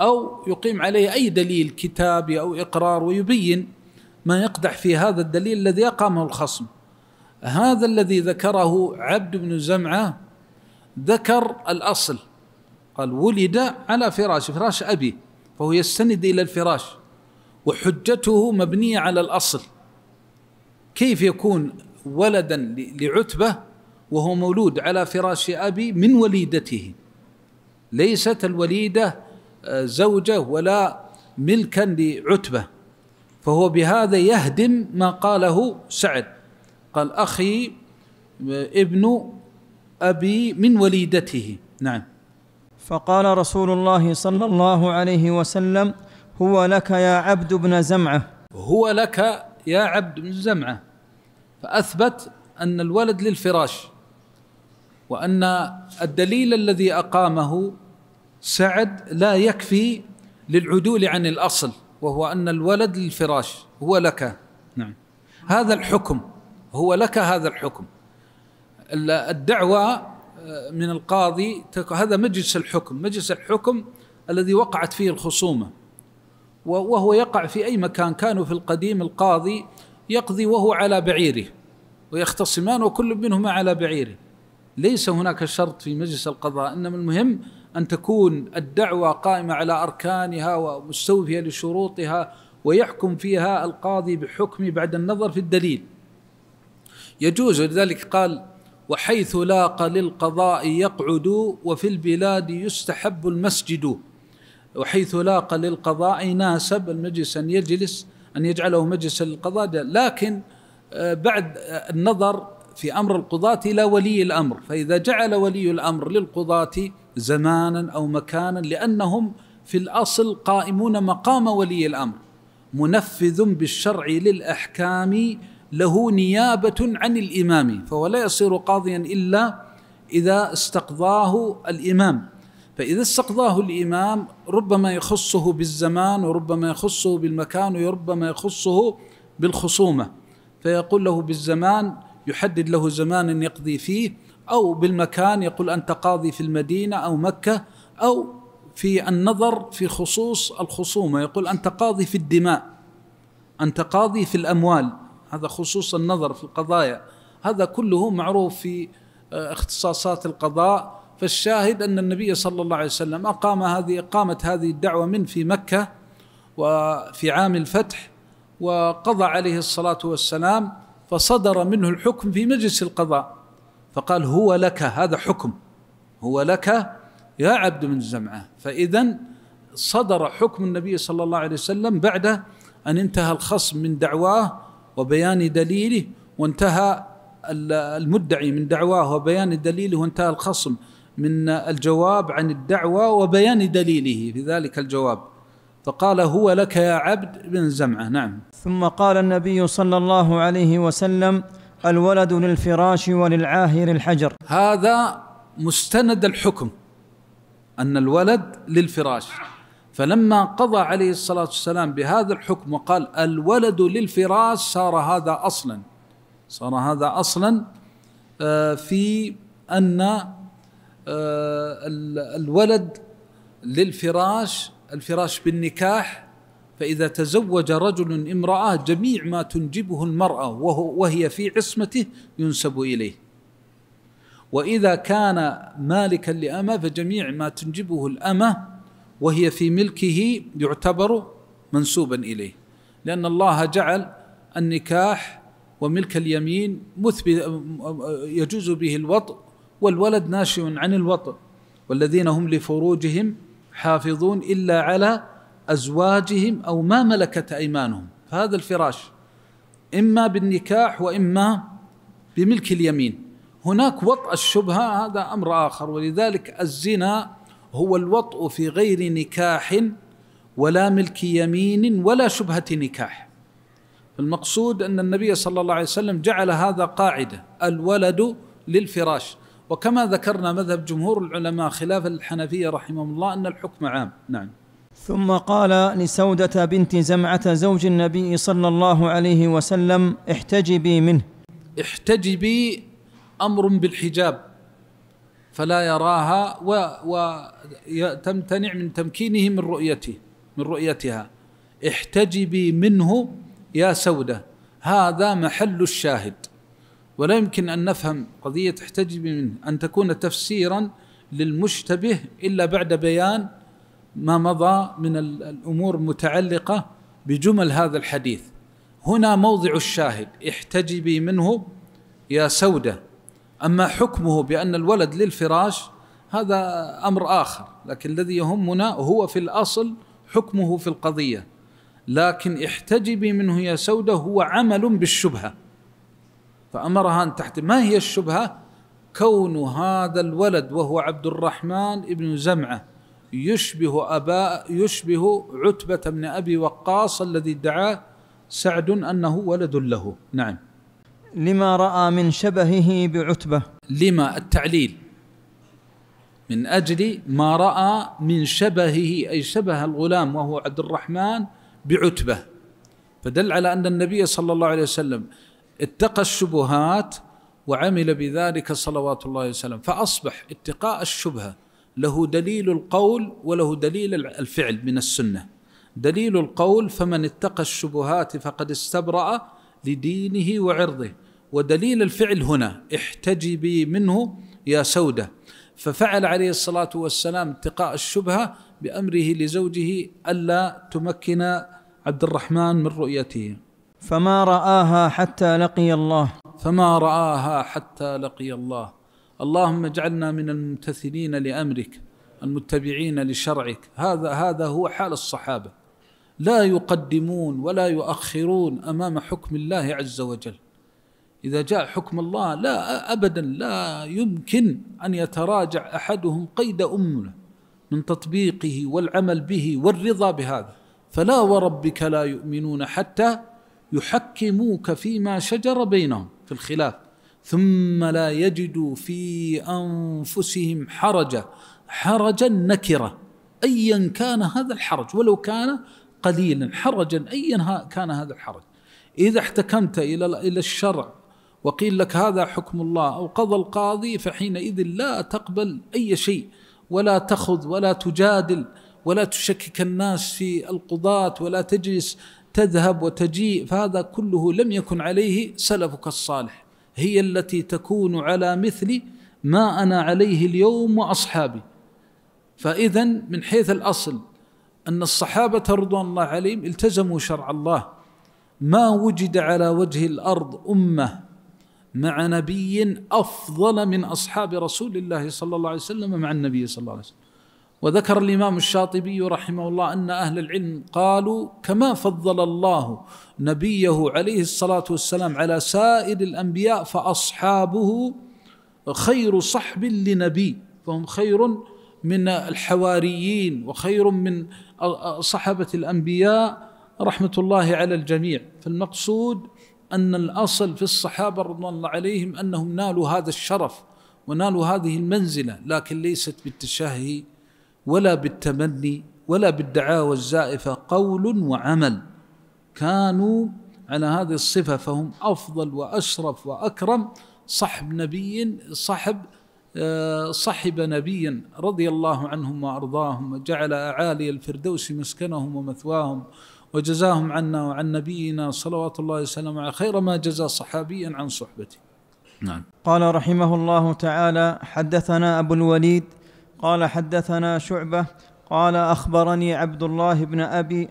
أو يقيم عليه أي دليل كتابي أو إقرار ويبين ما يقدح في هذا الدليل الذي أقامه الخصم هذا الذي ذكره عبد بن زمعة ذكر الأصل قال ولد على فراش فراش أبي فهو يستند إلى الفراش وحجته مبنية على الأصل كيف يكون ولدا لعتبة وهو مولود على فراش أبي من وليدته ليست الوليده زوجه ولا ملكا لعتبه فهو بهذا يهدم ما قاله سعد قال اخي ابن ابي من وليدته نعم فقال رسول الله صلى الله عليه وسلم هو لك يا عبد بن زمعه هو لك يا عبد بن زمعه فاثبت ان الولد للفراش وان الدليل الذي اقامه سعد لا يكفي للعدول عن الأصل وهو أن الولد للفراش هو لك نعم هذا الحكم هو لك هذا الحكم الدعوة آه، من القاضي هذا مجلس الحكم مجلس الحكم الذي وقعت فيه الخصومة وهو يقع في أي مكان كانوا في القديم القاضي يقضي وهو على بعيره ويختصمان وكل منهما على بعيره ليس هناك شرط في مجلس القضاء إنما المهم أن تكون الدعوة قائمة على أركانها ومستوفية لشروطها ويحكم فيها القاضي بحكم بعد النظر في الدليل يجوز لذلك قال وحيث لاق للقضاء يقعد وفي البلاد يستحب المسجد وحيث لاق للقضاء ناسب المجلس أن يجلس أن يجعله مجلس للقضاء لكن آه، بعد النظر في أمر القضاة إلى ولي الأمر فإذا جعل ولي الأمر للقضاة زمانا او مكانا لانهم في الاصل قائمون مقام ولي الامر منفذ بالشرع للاحكام له نيابه عن الامام فهو لا يصير قاضيا الا اذا استقضاه الامام فاذا استقضاه الامام ربما يخصه بالزمان وربما يخصه بالمكان وربما يخصه بالخصومه فيقول له بالزمان يحدد له زمانا يقضي فيه أو بالمكان يقول أنت قاضي في المدينة أو مكة أو في النظر في خصوص الخصومة يقول أنت قاضي في الدماء أنت قاضي في الأموال هذا خصوص النظر في القضايا هذا كله معروف في آه، اختصاصات القضاء فالشاهد أن النبي صلى الله عليه وسلم أقام هذه قامت هذه الدعوة من في مكة وفي عام الفتح وقضى عليه الصلاة والسلام فصدر منه الحكم في مجلس القضاء فقال هو لك هذا حكم هو لك يا عبد من زمعة فإذا صدر حكم النبي صلى الله عليه وسلم بعد أن انتهى الخصم من دعواه وبيان دليله وانتهى المدعي من دعواه وبيان دليله وانتهى الخصم من الجواب عن الدعوة وبيان دليله في ذلك الجواب فقال هو لك يا عبد بن زمعة نعم ثم قال النبي صلى الله عليه وسلم الولد للفراش وللعاهر الحجر هذا مستند الحكم أن الولد للفراش فلما قضى عليه الصلاة والسلام بهذا الحكم وقال الولد للفراش صار هذا أصلا صار هذا أصلا آه، في أن آه، الولد للفراش الفراش بالنكاح فإذا تزوج رجل امرأة جميع ما تنجبه المرأة وهو وهي في عصمته ينسب إليه وإذا كان مالكا لأمة فجميع ما تنجبه الأمة وهي في ملكه يعتبر منسوبا إليه لأن الله جعل النكاح وملك اليمين مثبت يجوز به الوطء والولد ناشئ عن الوطء والذين هم لفروجهم حافظون إلا على ازواجهم او ما ملكت ايمانهم فهذا الفراش اما بالنكاح واما بملك اليمين هناك وطء الشبهه هذا امر اخر ولذلك الزنا هو الوطء في غير نكاح ولا ملك يمين ولا شبهه نكاح المقصود ان النبي صلى الله عليه وسلم جعل هذا قاعده الولد للفراش وكما ذكرنا مذهب جمهور العلماء خلاف الحنفيه رحمهم الله ان الحكم عام نعم ثم قال لسودة بنت زمعة زوج النبي صلى الله عليه وسلم احتجبي منه احتجبي أمر بالحجاب فلا يراها وتمتنع من تمكينه من رؤيته من رؤيتها احتجبي منه يا سودة هذا محل الشاهد ولا يمكن أن نفهم قضية احتجبي منه أن تكون تفسيرا للمشتبه إلا بعد بيان ما مضى من الامور المتعلقه بجمل هذا الحديث هنا موضع الشاهد احتجبي منه يا سوده اما حكمه بان الولد للفراش هذا امر اخر لكن الذي يهمنا هو في الاصل حكمه في القضيه لكن احتجبي منه يا سوده هو عمل بالشبهه فامرها ان تحت ما هي الشبهه كون هذا الولد وهو عبد الرحمن ابن زمعه يشبه أباء يشبه عتبة بن أبي وقاص الذي دعاه سعد أنه ولد له نعم لما رأى من شبهه بعتبة لما التعليل من أجل ما رأى من شبهه أي شبه الغلام وهو عبد الرحمن بعتبة فدل على أن النبي صلى الله عليه وسلم اتقى الشبهات وعمل بذلك صلوات الله عليه وسلم فأصبح اتقاء الشبهه له دليل القول وله دليل الفعل من السنه دليل القول فمن اتقى الشبهات فقد استبرأ لدينه وعرضه ودليل الفعل هنا احتجبي منه يا سوده ففعل عليه الصلاه والسلام اتقاء الشبهه بامره لزوجه الا تمكن عبد الرحمن من رؤيته فما رآها حتى لقي الله فما رآها حتى لقي الله اللهم اجعلنا من الممتثلين لامرك المتبعين لشرعك هذا هذا هو حال الصحابه لا يقدمون ولا يؤخرون امام حكم الله عز وجل اذا جاء حكم الله لا ابدا لا يمكن ان يتراجع احدهم قيد امه من تطبيقه والعمل به والرضا بهذا فلا وربك لا يؤمنون حتى يحكموك فيما شجر بينهم في الخلاف ثم لا يجدوا في انفسهم حرجا حرجا نكره ايا كان هذا الحرج ولو كان قليلا حرجا ايا كان هذا الحرج اذا احتكمت الى الى الشرع وقيل لك هذا حكم الله او قضى القاضي فحينئذ لا تقبل اي شيء ولا تخذ ولا تجادل ولا تشكك الناس في القضاة ولا تجلس تذهب وتجيء فهذا كله لم يكن عليه سلفك الصالح هي التي تكون على مثل ما انا عليه اليوم واصحابي فاذا من حيث الاصل ان الصحابه رضوان الله عليهم التزموا شرع الله ما وجد على وجه الارض امه مع نبي افضل من اصحاب رسول الله صلى الله عليه وسلم مع النبي صلى الله عليه وسلم وذكر الامام الشاطبي رحمه الله ان اهل العلم قالوا كما فضل الله نبيه عليه الصلاه والسلام على سائر الانبياء فاصحابه خير صحب لنبي فهم خير من الحواريين وخير من صحبه الانبياء رحمه الله على الجميع فالمقصود ان الاصل في الصحابه رضوان الله عليهم انهم نالوا هذا الشرف ونالوا هذه المنزله لكن ليست بالتشهي ولا بالتمني ولا بالدعاوى الزائفة قول وعمل كانوا على هذه الصفة فهم أفضل وأشرف وأكرم صحب نبي صحب آه، صحب نبيا رضي الله عنهم وأرضاهم وجعل أعالي الفردوس مسكنهم ومثواهم وجزاهم عنا وعن نبينا صلوات الله وسلم على خير ما جزى صحابيا عن صحبته نعم قال رحمه الله تعالى حدثنا أبو الوليد قال حدثنا شعبه قال اخبرني عبد الله بن ابي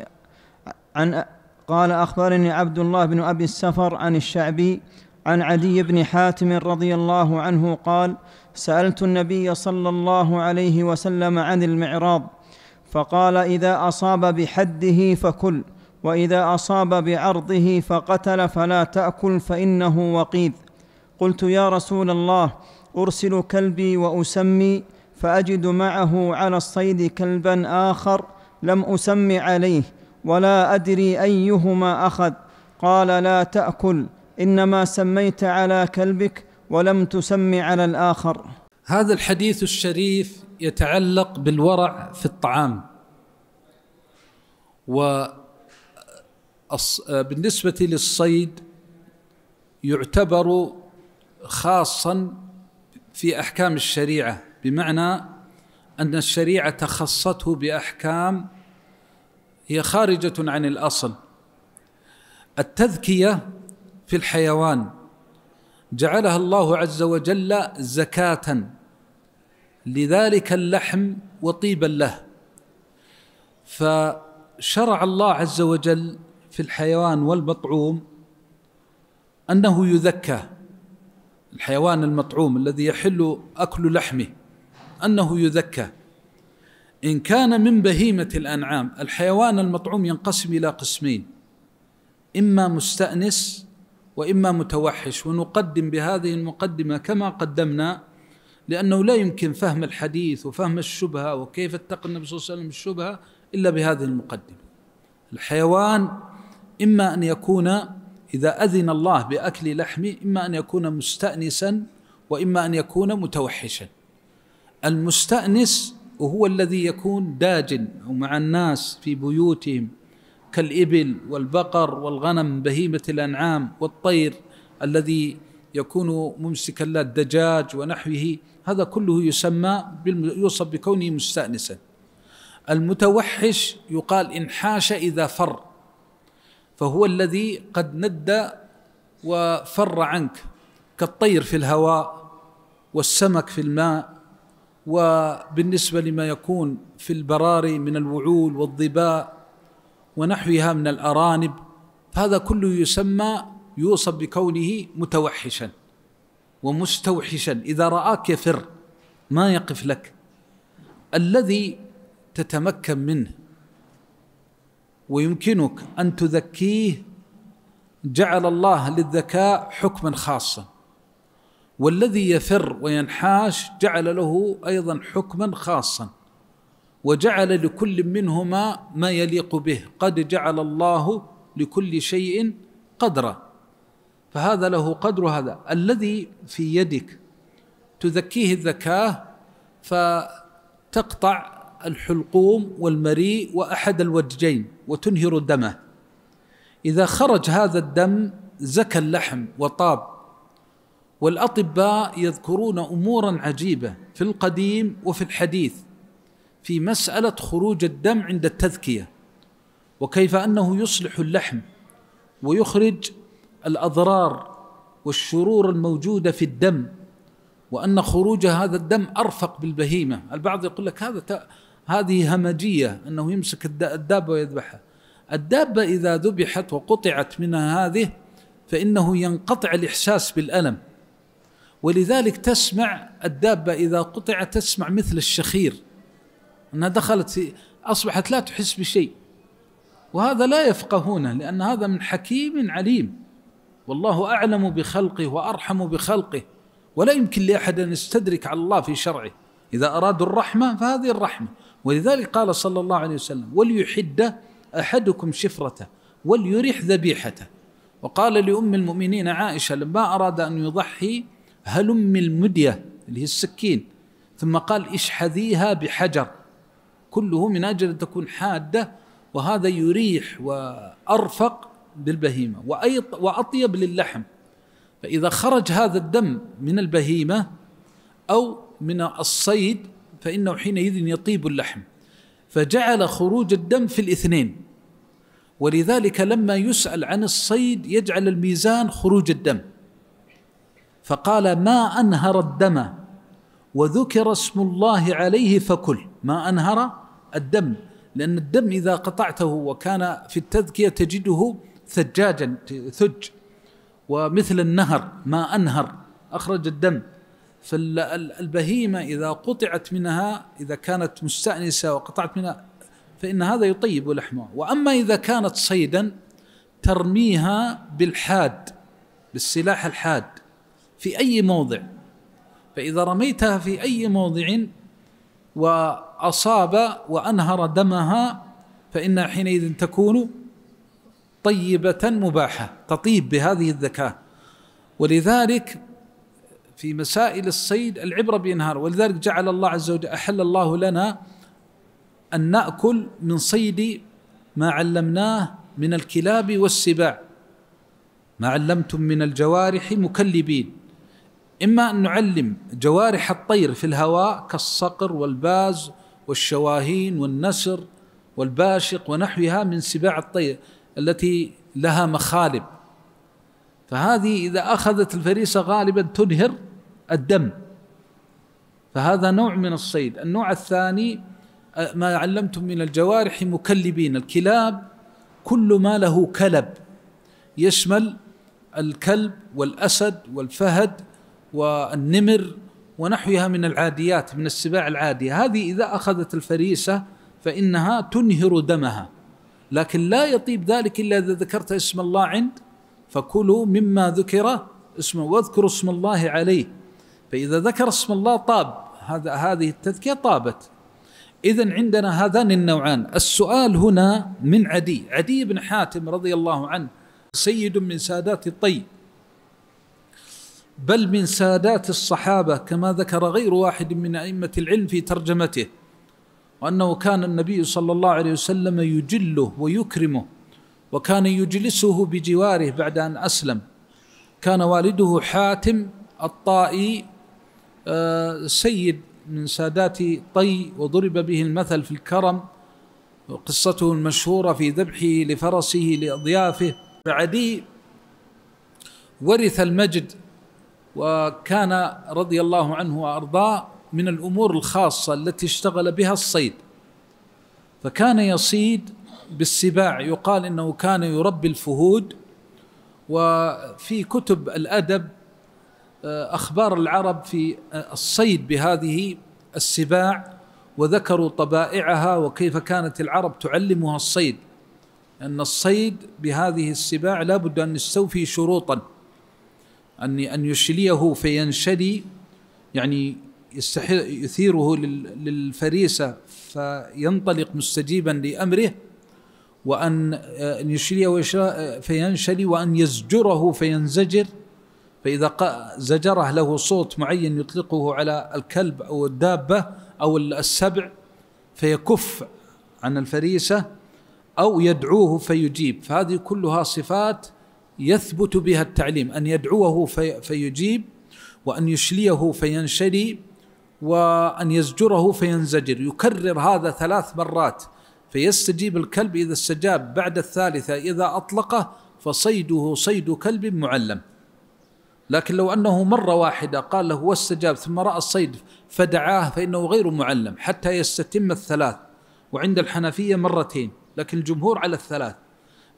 عن قال اخبرني عبد الله بن ابي السفر عن الشعبي عن عدي بن حاتم رضي الله عنه قال سالت النبي صلى الله عليه وسلم عن المعراض فقال اذا اصاب بحده فكل واذا اصاب بعرضه فقتل فلا تاكل فانه وقيد قلت يا رسول الله ارسل كلبي واسمي فاجد معه على الصيد كلبا اخر لم اسم عليه ولا ادري ايهما اخذ قال لا تاكل انما سميت على كلبك ولم تسم على الاخر هذا الحديث الشريف يتعلق بالورع في الطعام و بالنسبه للصيد يعتبر خاصا في احكام الشريعه بمعنى أن الشريعة تخصته بأحكام هي خارجة عن الأصل التذكية في الحيوان جعلها الله عز وجل زكاة لذلك اللحم وطيبا له فشرع الله عز وجل في الحيوان والمطعوم أنه يذكى الحيوان المطعوم الذي يحل أكل لحمه أنه يذكى إن كان من بهيمة الأنعام الحيوان المطعوم ينقسم إلى قسمين إما مستأنس وإما متوحش ونقدم بهذه المقدمة كما قدمنا لأنه لا يمكن فهم الحديث وفهم الشبهة وكيف اتقى النبي صلى الله عليه وسلم الشبهة إلا بهذه المقدمة الحيوان إما أن يكون إذا أذن الله بأكل لحمه إما أن يكون مستأنسا وإما أن يكون متوحشا المستأنس وهو الذي يكون داجن أو مع الناس في بيوتهم كالإبل والبقر والغنم بهيمة الأنعام والطير الذي يكون ممسكا للدجاج الدجاج ونحوه هذا كله يسمى يوصف بكونه مستأنسا المتوحش يقال انحاش إذا فر فهو الذي قد ند وفر عنك كالطير في الهواء والسمك في الماء وبالنسبة لما يكون في البراري من الوعول والظباء ونحوها من الأرانب فهذا كله يسمى يوصف بكونه متوحشا ومستوحشا إذا رآك يفر ما يقف لك الذي تتمكن منه ويمكنك أن تذكيه جعل الله للذكاء حكما خاصا والذي يفر وينحاش جعل له ايضا حكما خاصا وجعل لكل منهما ما يليق به قد جعل الله لكل شيء قدرا فهذا له قدر هذا الذي في يدك تذكيه الذكاه فتقطع الحلقوم والمريء واحد الوجهين وتنهر دمه اذا خرج هذا الدم زكى اللحم وطاب والاطباء يذكرون امورا عجيبه في القديم وفي الحديث في مساله خروج الدم عند التذكيه وكيف انه يصلح اللحم ويخرج الاضرار والشرور الموجوده في الدم وان خروج هذا الدم ارفق بالبهيمه، البعض يقول لك هذا ت... هذه همجيه انه يمسك الدابه ويذبحها. الدابه اذا ذبحت وقطعت منها هذه فانه ينقطع الاحساس بالالم ولذلك تسمع الدابة إذا قطعت تسمع مثل الشخير أنها دخلت في أصبحت لا تحس بشيء وهذا لا يفقهونه لأن هذا من حكيم عليم والله أعلم بخلقه وأرحم بخلقه ولا يمكن لأحد أن يستدرك على الله في شرعه إذا أرادوا الرحمة فهذه الرحمة ولذلك قال صلى الله عليه وسلم وليحد أحدكم شفرته وليرح ذبيحته وقال لأم المؤمنين عائشة لما أراد أن يضحي هلم المدية اللي هي السكين ثم قال اشحذيها بحجر كله من أجل أن تكون حادة وهذا يريح وأرفق بالبهيمة وأطيب للحم فإذا خرج هذا الدم من البهيمة أو من الصيد فإنه حينئذ يطيب اللحم فجعل خروج الدم في الاثنين ولذلك لما يسأل عن الصيد يجعل الميزان خروج الدم فقال ما أنهر الدم وذكر اسم الله عليه فكل ما أنهر الدم لأن الدم إذا قطعته وكان في التذكية تجده ثجاجا ثج ومثل النهر ما أنهر أخرج الدم فالبهيمة إذا قطعت منها إذا كانت مستأنسة وقطعت منها فإن هذا يطيب لحمها وأما إذا كانت صيدا ترميها بالحاد بالسلاح الحاد في أي موضع فإذا رميتها في أي موضع وأصاب وأنهر دمها فإنها حينئذ تكون طيبة مباحة تطيب بهذه الذكاء ولذلك في مسائل الصيد العبرة بإنهار ولذلك جعل الله عز وجل أحل الله لنا أن نأكل من صيد ما علمناه من الكلاب والسباع ما علمتم من الجوارح مكلبين إما أن نعلم جوارح الطير في الهواء كالصقر والباز والشواهين والنسر والباشق ونحوها من سباع الطير التي لها مخالب فهذه إذا أخذت الفريسة غالبا تنهر الدم فهذا نوع من الصيد النوع الثاني ما علمتم من الجوارح مكلبين الكلاب كل ما له كلب يشمل الكلب والأسد والفهد والنمر ونحوها من العاديات من السباع العادية هذه إذا أخذت الفريسة فإنها تنهر دمها لكن لا يطيب ذلك إلا إذا ذكرت اسم الله عند فكلوا مما ذكر اسمه واذكروا اسم الله عليه فإذا ذكر اسم الله طاب هذا هذه التذكية طابت إذا عندنا هذان النوعان السؤال هنا من عدي عدي بن حاتم رضي الله عنه سيد من سادات الطيب بل من سادات الصحابه كما ذكر غير واحد من ائمه العلم في ترجمته وانه كان النبي صلى الله عليه وسلم يجله ويكرمه وكان يجلسه بجواره بعد ان اسلم كان والده حاتم الطائي آه، سيد من سادات طي وضرب به المثل في الكرم وقصته المشهوره في ذبحه لفرسه لاضيافه فعدي ورث المجد وكان رضي الله عنه وارضاه من الامور الخاصه التي اشتغل بها الصيد فكان يصيد بالسباع يقال انه كان يربي الفهود وفي كتب الادب آه، اخبار العرب في آه، الصيد بهذه السباع وذكروا طبائعها وكيف كانت العرب تعلمها الصيد ان الصيد بهذه السباع لا بد ان يستوفي شروطا أن أن يشليه فينشلي يعني يثيره للفريسة فينطلق مستجيبا لأمره وأن آه، يشليه آه، فينشلي وأن يزجره فينزجر فإذا زجره له صوت معين يطلقه على الكلب أو الدابة أو السبع فيكف عن الفريسة أو يدعوه فيجيب فهذه كلها صفات يثبت بها التعليم ان يدعوه في فيجيب وان يشليه فينشري وان يزجره فينزجر يكرر هذا ثلاث مرات فيستجيب الكلب اذا استجاب بعد الثالثه اذا اطلقه فصيده صيد كلب معلم لكن لو انه مره واحده قال له واستجاب ثم راى الصيد فدعاه فانه غير معلم حتى يستتم الثلاث وعند الحنفيه مرتين لكن الجمهور على الثلاث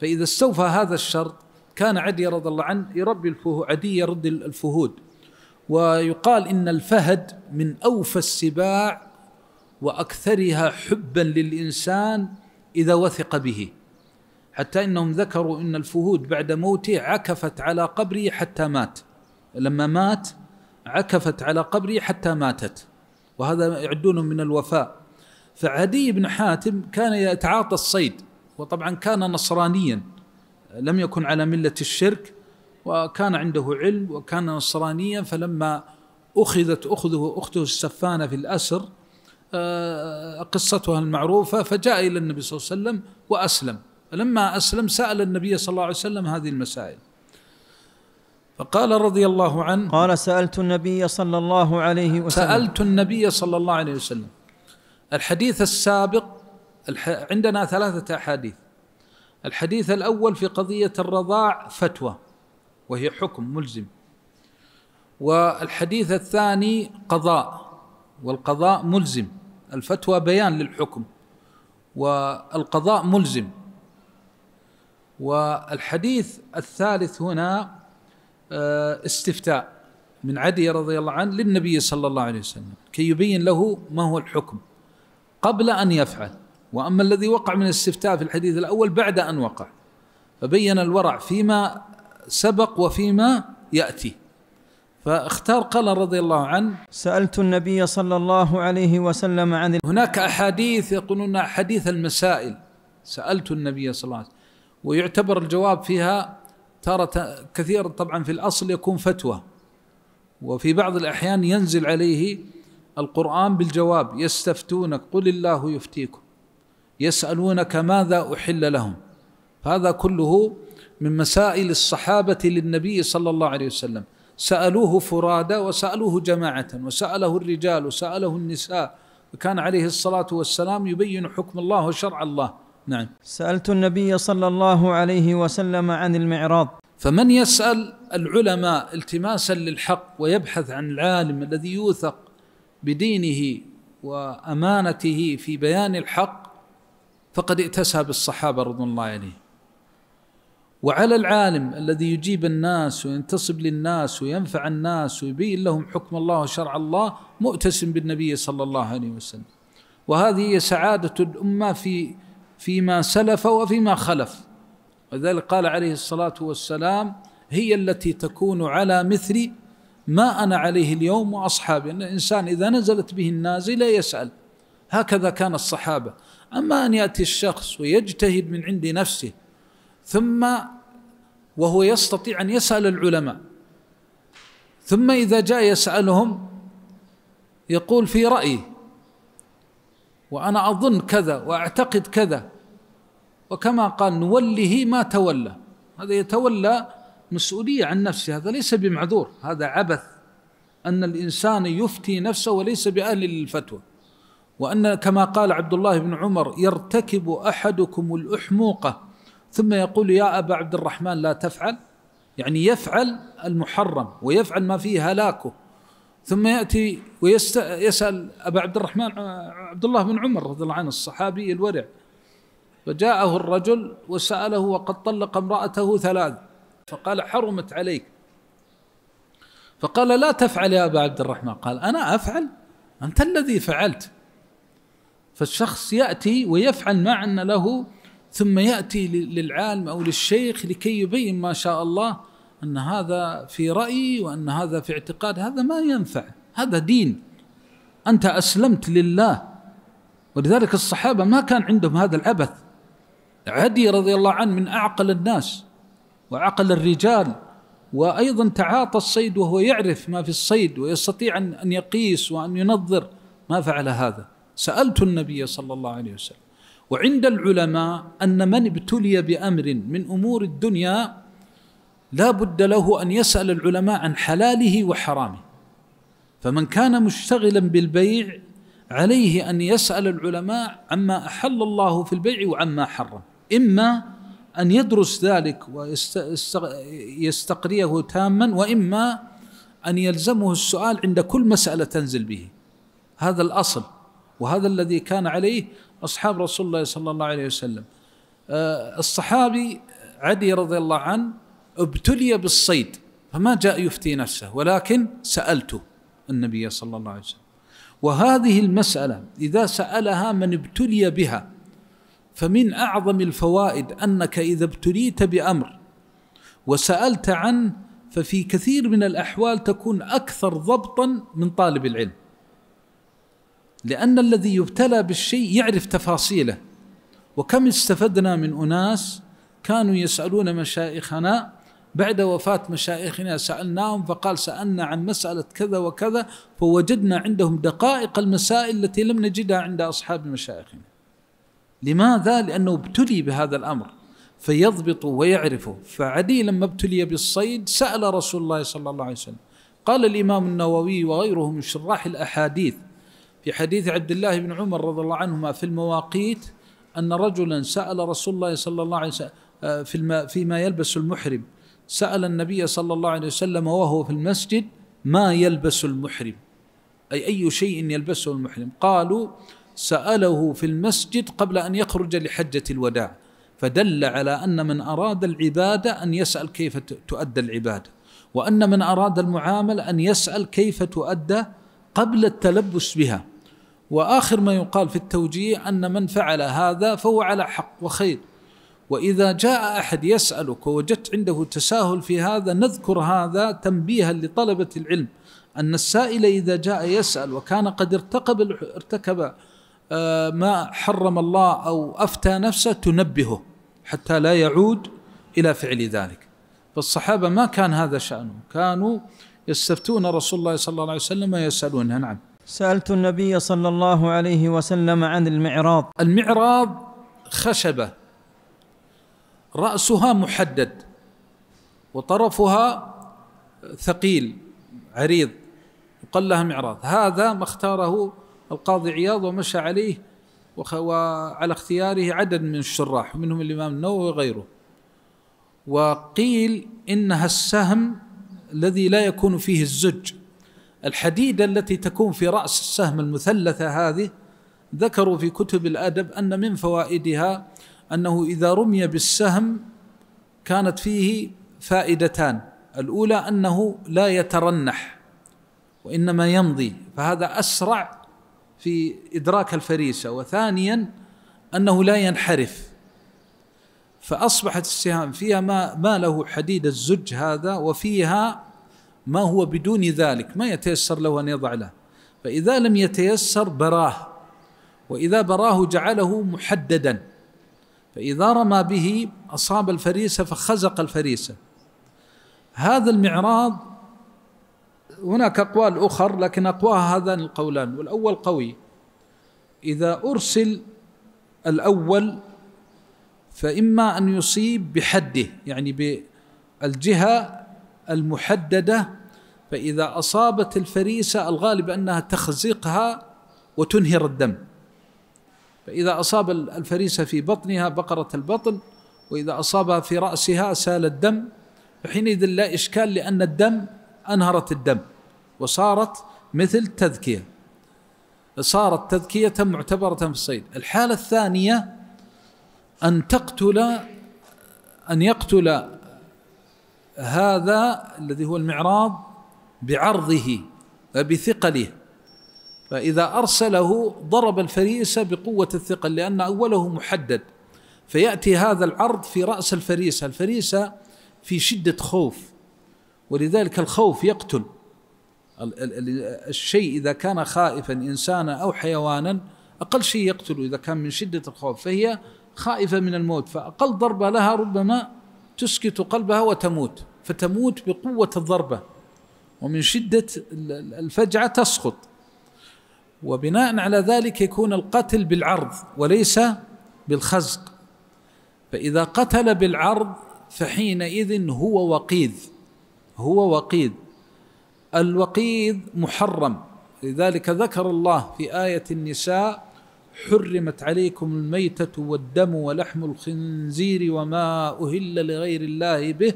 فاذا استوفى هذا الشرط كان عدي رضي الله عنه يربي الفهود عدي يرد الفهود ويقال إن الفهد من أوفى السباع وأكثرها حبا للإنسان إذا وثق به حتى إنهم ذكروا إن الفهود بعد موته عكفت على قبره حتى مات لما مات عكفت على قبره حتى ماتت وهذا يعدون من الوفاء فعدي بن حاتم كان يتعاطى الصيد وطبعا كان نصرانيا لم يكن على ملة الشرك وكان عنده علم وكان نصرانيا فلما أخذت أخذه أخته السفانة في الأسر آه، قصتها المعروفة فجاء إلى النبي صلى الله عليه وسلم وأسلم فلما أسلم سأل النبي صلى الله عليه وسلم هذه المسائل فقال رضي الله عنه قال سألت النبي صلى الله عليه وسلم سألت النبي صلى الله عليه وسلم الحديث السابق عندنا ثلاثة أحاديث الحديث الأول في قضية الرضاع فتوى وهي حكم ملزم والحديث الثاني قضاء والقضاء ملزم الفتوى بيان للحكم والقضاء ملزم والحديث الثالث هنا آه، استفتاء من عدي رضي الله عنه للنبي صلى الله عليه وسلم كي يبين له ما هو الحكم قبل ان يفعل وأما الذي وقع من الاستفتاء في الحديث الأول بعد أن وقع فبين الورع فيما سبق وفيما يأتي فاختار قال رضي الله عنه سألت النبي صلى الله عليه وسلم عن هناك أحاديث يقولون حديث المسائل سألت النبي صلى الله عليه وسلم ويعتبر الجواب فيها تارة كثير طبعا في الأصل يكون فتوى وفي بعض الأحيان ينزل عليه القرآن بالجواب يستفتونك قل الله يفتيكم يسألونك ماذا أحل لهم هذا كله من مسائل الصحابة للنبي صلى الله عليه وسلم سألوه فرادى وسألوه جماعة وسأله الرجال وسأله النساء وكان عليه الصلاة والسلام يبين حكم الله وشرع الله نعم سألت النبي صلى الله عليه وسلم عن المعراض فمن يسأل العلماء التماسا للحق ويبحث عن العالم الذي يوثق بدينه وأمانته في بيان الحق فقد ائتسى بالصحابة رضوان الله عليهم وعلى العالم الذي يجيب الناس وينتصب للناس وينفع الناس ويبين لهم حكم الله وشرع الله مؤتسم بالنبي صلى الله عليه وسلم وهذه هي سعادة الأمة في فيما سلف وفيما خلف ولذلك قال عليه الصلاة والسلام هي التي تكون على مثل ما أنا عليه اليوم وأصحابي أن الإنسان إذا نزلت به النازلة يسأل هكذا كان الصحابة أما أن يأتي الشخص ويجتهد من عند نفسه ثم وهو يستطيع أن يسأل العلماء ثم إذا جاء يسألهم يقول في رأيي وأنا أظن كذا وأعتقد كذا وكما قال نوله ما تولى هذا يتولى مسؤولية عن نفسه هذا ليس بمعذور هذا عبث أن الإنسان يفتي نفسه وليس بأهل الفتوى وأن كما قال عبد الله بن عمر يرتكب أحدكم الأحموقة ثم يقول يا أبا عبد الرحمن لا تفعل يعني يفعل المحرم ويفعل ما فيه هلاكه ثم يأتي ويسأل أبا عبد الرحمن عبد الله بن عمر رضي الله عنه الصحابي الورع فجاءه الرجل وسأله وقد طلق امرأته ثلاث فقال حرمت عليك فقال لا تفعل يا أبا عبد الرحمن قال أنا أفعل أنت الذي فعلت فالشخص يأتي ويفعل ما عنا له ثم يأتي للعالم أو للشيخ لكي يبين ما شاء الله أن هذا في رأيي وأن هذا في اعتقاد هذا ما ينفع هذا دين أنت أسلمت لله ولذلك الصحابة ما كان عندهم هذا العبث عدي رضي الله عنه من أعقل الناس وعقل الرجال وأيضا تعاطى الصيد وهو يعرف ما في الصيد ويستطيع أن يقيس وأن ينظر ما فعل هذا سألت النبي صلى الله عليه وسلم وعند العلماء أن من ابتلي بأمر من أمور الدنيا لا بد له أن يسأل العلماء عن حلاله وحرامه فمن كان مشتغلا بالبيع عليه أن يسأل العلماء عما أحل الله في البيع وعما حرم إما أن يدرس ذلك ويستقريه تاما وإما أن يلزمه السؤال عند كل مسألة تنزل به هذا الأصل وهذا الذي كان عليه أصحاب رسول الله صلى الله عليه وسلم آه، الصحابي عدي رضي الله عنه ابتلي بالصيد فما جاء يفتي نفسه ولكن سألته النبي صلى الله عليه وسلم وهذه المسألة إذا سألها من ابتلي بها فمن أعظم الفوائد أنك إذا ابتليت بأمر وسألت عنه ففي كثير من الأحوال تكون أكثر ضبطا من طالب العلم لأن الذي يبتلى بالشيء يعرف تفاصيله وكم استفدنا من أناس كانوا يسألون مشايخنا بعد وفاة مشايخنا سألناهم فقال سألنا عن مسألة كذا وكذا فوجدنا عندهم دقائق المسائل التي لم نجدها عند أصحاب مشايخنا لماذا؟ لأنه ابتلي بهذا الأمر فيضبط ويعرفه فعدي لما ابتلي بالصيد سأل رسول الله صلى الله عليه وسلم قال الإمام النووي وغيره من شراح الأحاديث في حديث عبد الله بن عمر رضي الله عنهما في المواقيت أن رجلا سأل رسول الله صلى الله عليه وسلم آه، في فيما يلبس المحرم سأل النبي صلى الله عليه وسلم وهو في المسجد ما يلبس المحرم أي أي شيء يلبسه المحرم قالوا سأله في المسجد قبل أن يخرج لحجة الوداع فدل على أن من أراد العبادة أن يسأل كيف تؤدى العبادة وأن من أراد المعاملة أن يسأل كيف تؤدى قبل التلبس بها واخر ما يقال في التوجيه ان من فعل هذا فهو على حق وخير واذا جاء احد يسالك ووجدت عنده تساهل في هذا نذكر هذا تنبيها لطلبه العلم ان السائل اذا جاء يسال وكان قد ارتكب ارتكب آه، ما حرم الله او افتى نفسه تنبهه حتى لا يعود الى فعل ذلك فالصحابه ما كان هذا شانهم كانوا يستفتون رسول الله صلى الله عليه وسلم ويسالونه نعم سالت النبي صلى الله عليه وسلم عن المعراض المعراض خشبه راسها محدد وطرفها ثقيل عريض يقال لها معراض هذا ما اختاره القاضي عياض ومشى عليه وعلى اختياره عدد من الشراح منهم الامام النووي وغيره وقيل انها السهم الذي لا يكون فيه الزج الحديدة التي تكون في رأس السهم المثلثة هذه ذكروا في كتب الأدب أن من فوائدها أنه إذا رمي بالسهم كانت فيه فائدتان الأولى أنه لا يترنح وإنما يمضي فهذا أسرع في إدراك الفريسة وثانيا أنه لا ينحرف فأصبحت السهام فيها ما, ما له حديد الزج هذا وفيها ما هو بدون ذلك ما يتيسر له أن يضع له فإذا لم يتيسر براه وإذا براه جعله محددا فإذا رمى به أصاب الفريسة فخزق الفريسة هذا المعراض هناك أقوال أخر لكن أقواها هذان القولان والأول قوي إذا أرسل الأول فإما أن يصيب بحده يعني بالجهة المحدده فاذا اصابت الفريسه الغالب انها تخزقها وتنهر الدم فاذا اصاب الفريسه في بطنها بقره البطن واذا اصابها في راسها سال الدم فحينئذ لا اشكال لان الدم انهرت الدم وصارت مثل تذكيه صارت تذكيه معتبره في الصيد الحاله الثانيه ان تقتل ان يقتل هذا الذي هو المعراض بعرضه بثقله فإذا أرسله ضرب الفريسة بقوة الثقل لأن أوله محدد فيأتي هذا العرض في رأس الفريسة الفريسة في شدة خوف ولذلك الخوف يقتل الشيء إذا كان خائفا إنسانا أو حيوانا أقل شيء يقتله إذا كان من شدة الخوف فهي خائفة من الموت فأقل ضربة لها ربما تسكت قلبها وتموت فتموت بقوة الضربة ومن شدة الفجعة تسقط وبناء على ذلك يكون القتل بالعرض وليس بالخزق فإذا قتل بالعرض فحينئذ هو وقيد هو وقيد الوقيد محرم لذلك ذكر الله في آية النساء حرمت عليكم الميتة والدم ولحم الخنزير وما أهل لغير الله به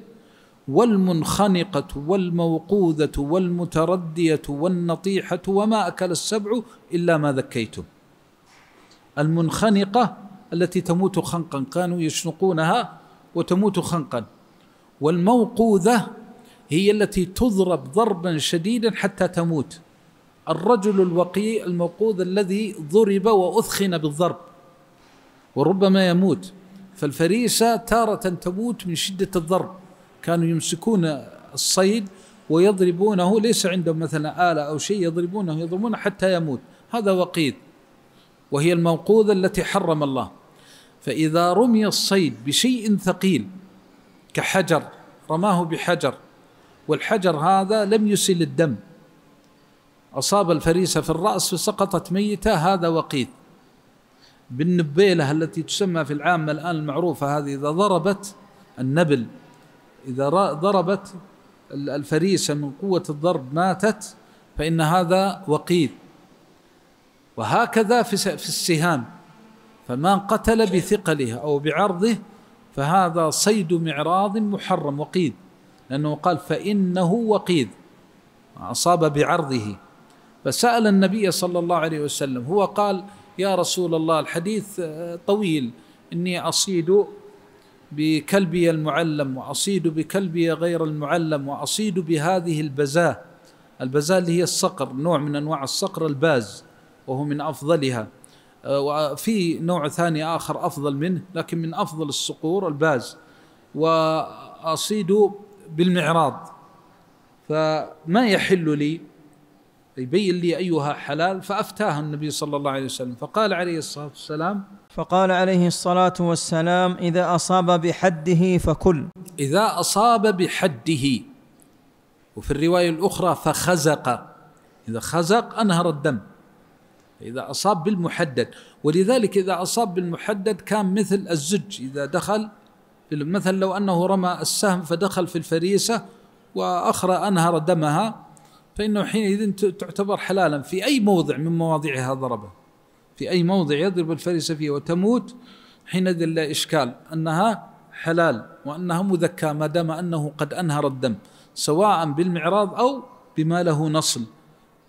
والمنخنقة والموقوذة والمتردية والنطيحة وما أكل السبع إلا ما ذكيتم المنخنقة التي تموت خنقا كانوا يشنقونها وتموت خنقا والموقوذة هي التي تضرب ضربا شديدا حتى تموت الرجل الوقي الموقوذ الذي ضرب وأثخن بالضرب وربما يموت فالفريسة تارة تموت من شدة الضرب كانوا يمسكون الصيد ويضربونه ليس عندهم مثلا آلة أو شيء يضربونه يضربونه حتى يموت هذا وقيد وهي الموقوذة التي حرم الله فإذا رمي الصيد بشيء ثقيل كحجر رماه بحجر والحجر هذا لم يسل الدم أصاب الفريسة في الرأس فسقطت ميتة هذا وقيد بالنبيلة التي تسمى في العامة الآن المعروفة هذه إذا ضربت النبل إذا ضربت الفريسة من قوة الضرب ماتت فإن هذا وقيد وهكذا في السهام فمن قتل بثقله أو بعرضه فهذا صيد معراض محرم وقيد لأنه قال فإنه وقيد أصاب بعرضه فسأل النبي صلى الله عليه وسلم هو قال يا رسول الله الحديث آه، طويل إني أصيد بكلبي المعلم واصيد بكلبي غير المعلم واصيد بهذه البزاه البزاه اللي هي الصقر نوع من انواع الصقر الباز وهو من افضلها آه، وفي نوع ثاني اخر افضل منه لكن من افضل الصقور الباز واصيد بالمعراض فما يحل لي يبين لي ايها حلال فافتاها النبي صلى الله عليه وسلم فقال عليه الصلاه والسلام فقال عليه الصلاة والسلام إذا أصاب بحده فكل إذا أصاب بحده وفي الرواية الأخرى فخزق إذا خزق أنهر الدم إذا أصاب بالمحدد ولذلك إذا أصاب بالمحدد كان مثل الزج إذا دخل مثل لو أنه رمى السهم فدخل في الفريسة وأخرى أنهر دمها فإنه حينئذ تعتبر حلالا في أي موضع من مواضعها ضربه في أي موضع يضرب الفريسة فيه وتموت حينئذ لا إشكال أنها حلال وأنها مذكاة ما دام أنه قد أنهر الدم سواء بالمعراض أو بما له نصل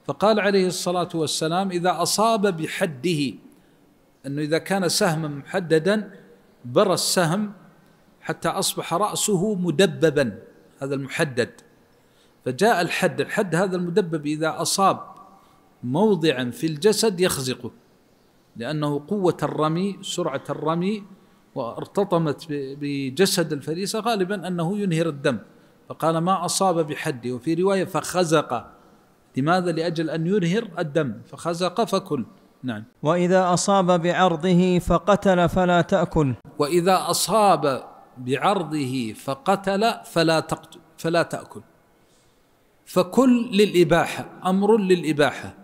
فقال عليه الصلاة والسلام إذا أصاب بحده أنه إذا كان سهما محددا بر السهم حتى أصبح رأسه مدببا هذا المحدد فجاء الحد الحد هذا المدبب إذا أصاب موضعا في الجسد يخزقه لأنه قوة الرمي سرعة الرمي وارتطمت بجسد الفريسة غالبا أنه ينهر الدم فقال ما أصاب بحدي وفي رواية فخزق لماذا لأجل أن ينهر الدم فخزق فكل نعم وإذا أصاب بعرضه فقتل فلا تأكل وإذا أصاب بعرضه فقتل فلا تقتل فلا تأكل فكل للإباحة أمر للإباحة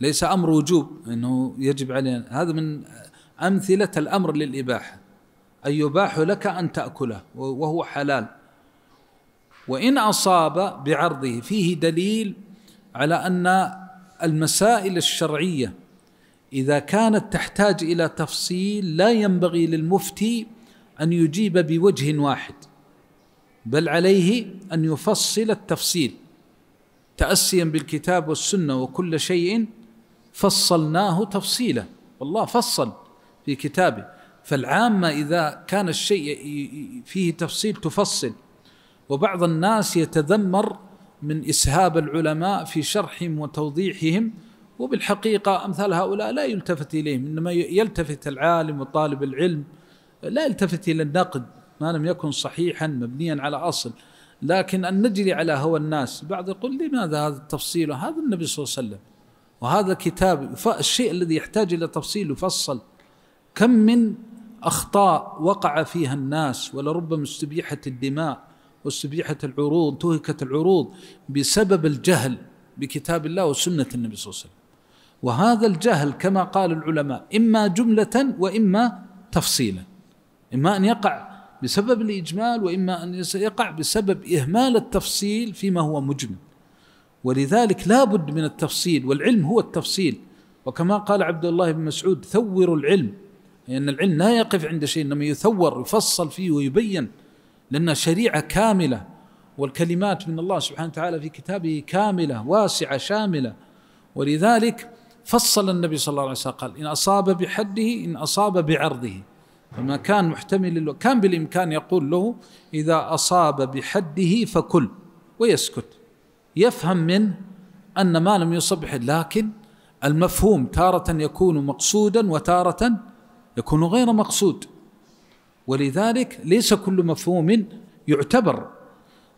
ليس امر وجوب انه يجب علينا هذا من امثله الامر للاباحه ان يباح لك ان تاكله وهو حلال وان اصاب بعرضه فيه دليل على ان المسائل الشرعيه اذا كانت تحتاج الى تفصيل لا ينبغي للمفتي ان يجيب بوجه واحد بل عليه ان يفصل التفصيل تاسيا بالكتاب والسنه وكل شيء فصلناه تفصيلا والله فصل في كتابه فالعامة إذا كان الشيء فيه تفصيل تفصل وبعض الناس يتذمر من إسهاب العلماء في شرحهم وتوضيحهم وبالحقيقة أمثال هؤلاء لا يلتفت إليهم إنما يلتفت العالم وطالب العلم لا يلتفت إلى النقد ما لم يكن صحيحا مبنيا على أصل لكن أن نجري على هوى الناس بعض يقول لماذا هذا التفصيل هذا النبي صلى الله عليه وسلم وهذا الكتاب الشيء الذي يحتاج إلى تفصيل يفصل كم من أخطاء وقع فيها الناس ولربما استبيحت الدماء واستبيحت العروض انتهكت العروض بسبب الجهل بكتاب الله وسنة النبي صلى الله عليه وسلم وهذا الجهل كما قال العلماء إما جملة وإما تفصيلا إما أن يقع بسبب الإجمال وإما أن يقع بسبب إهمال التفصيل فيما هو مجمل ولذلك لا بد من التفصيل والعلم هو التفصيل وكما قال عبد الله بن مسعود ثوروا العلم لأن العلم لا يقف عند شيء إنما يثور يفصل فيه ويبين لأن شريعة كاملة والكلمات من الله سبحانه وتعالى في كتابه كاملة واسعة شاملة ولذلك فصل النبي صلى الله عليه وسلم قال إن أصاب بحده إن أصاب بعرضه فما كان محتمل كان بالإمكان يقول له إذا أصاب بحده فكل ويسكت يفهم منه أن ما لم يصبح لكن المفهوم تارة يكون مقصودا وتارة يكون غير مقصود ولذلك ليس كل مفهوم يعتبر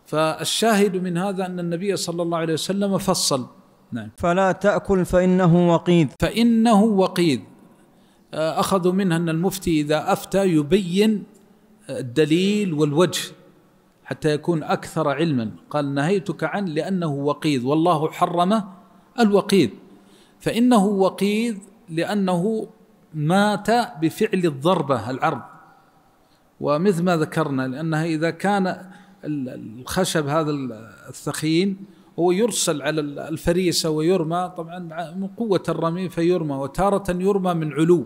فالشاهد من هذا أن النبي صلى الله عليه وسلم فصل نعم فلا تأكل فإنه وقيد فإنه وقيد آه، أخذوا منها أن المفتي إذا أفتى يبين آه، الدليل والوجه حتى يكون أكثر علما قال نهيتك عن لأنه وقيد والله حرم الوقيد فإنه وقيد لأنه مات بفعل الضربة العرض ومثل ما ذكرنا لأنها إذا كان الخشب هذا الثخين هو يرسل على الفريسة ويرمى طبعا من قوة الرمي فيرمى وتارة يرمى من علو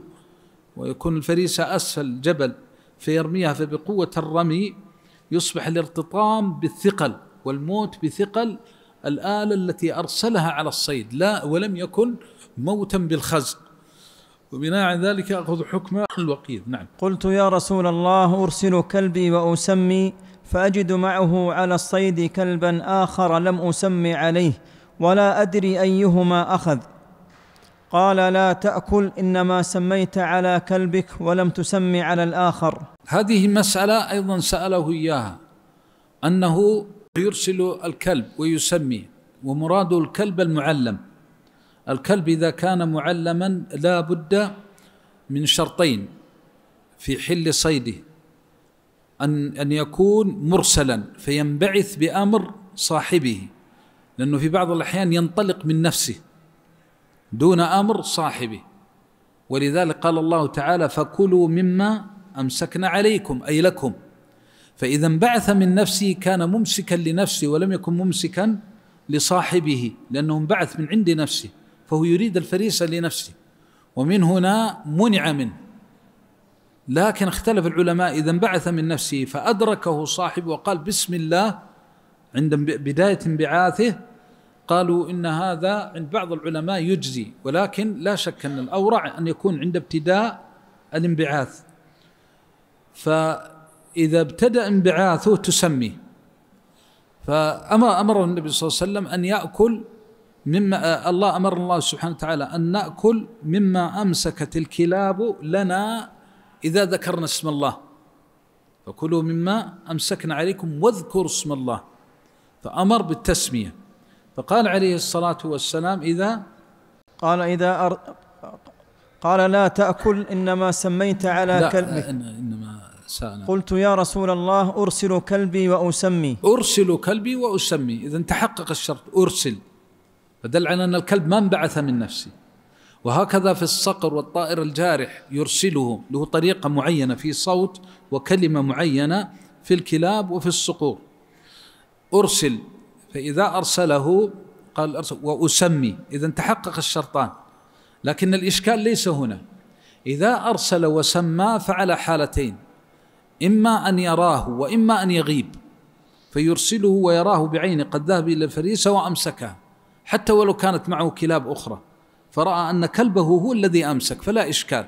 ويكون الفريسة أسفل جبل فيرميها فبقوة الرمي يصبح الارتطام بالثقل والموت بثقل الآلة التي أرسلها على الصيد لا ولم يكن موتا بالخزق وبناء على ذلك أخذ حكم الوقيد نعم قلت يا رسول الله أرسل كلبي وأسمي فأجد معه على الصيد كلبا آخر لم أسمي عليه ولا أدري أيهما أخذ قال لا تاكل انما سميت على كلبك ولم تسمي على الاخر هذه مساله ايضا ساله اياها انه يرسل الكلب ويسمي ومراد الكلب المعلم الكلب اذا كان معلما لا بد من شرطين في حل صيده ان ان يكون مرسلا فينبعث بامر صاحبه لانه في بعض الاحيان ينطلق من نفسه دون امر صاحبه ولذلك قال الله تعالى فكلوا مما امسكنا عليكم اي لكم فاذا انبعث من نفسه كان ممسكا لنفسه ولم يكن ممسكا لصاحبه لانه انبعث من عند نفسه فهو يريد الفريسه لنفسه ومن هنا منع منه لكن اختلف العلماء اذا انبعث من نفسه فادركه صاحبه وقال بسم الله عند بدايه انبعاثه قالوا إن هذا عند بعض العلماء يجزي ولكن لا شك أن الأورع أن يكون عند ابتداء الانبعاث فإذا ابتدأ انبعاثه تسمي فامر أمر النبي صلى الله عليه وسلم أن يأكل مما الله أمر الله سبحانه وتعالى أن نأكل مما أمسكت الكلاب لنا إذا ذكرنا اسم الله فكلوا مما أمسكنا عليكم واذكروا اسم الله فأمر بالتسمية فقال عليه الصلاة والسلام إذا قال إذا أر... قال لا تأكل إنما سميت على كلبك إنما سأنا. قلت يا رسول الله أرسل كلبي وأسمي أرسل كلبي وأسمي إذا تحقق الشرط أرسل فدل على أن الكلب ما انبعث من نفسه وهكذا في الصقر والطائر الجارح يرسله له طريقة معينة في صوت وكلمة معينة في الكلاب وفي الصقور أرسل فإذا أرسله قال أرسل وأسمي إذا تحقق الشرطان لكن الإشكال ليس هنا إذا أرسل وسمى فعلى حالتين إما أن يراه وإما أن يغيب فيرسله ويراه بعينه قد ذهب إلى الفريسة وأمسكها حتى ولو كانت معه كلاب أخرى فرأى أن كلبه هو الذي أمسك فلا إشكال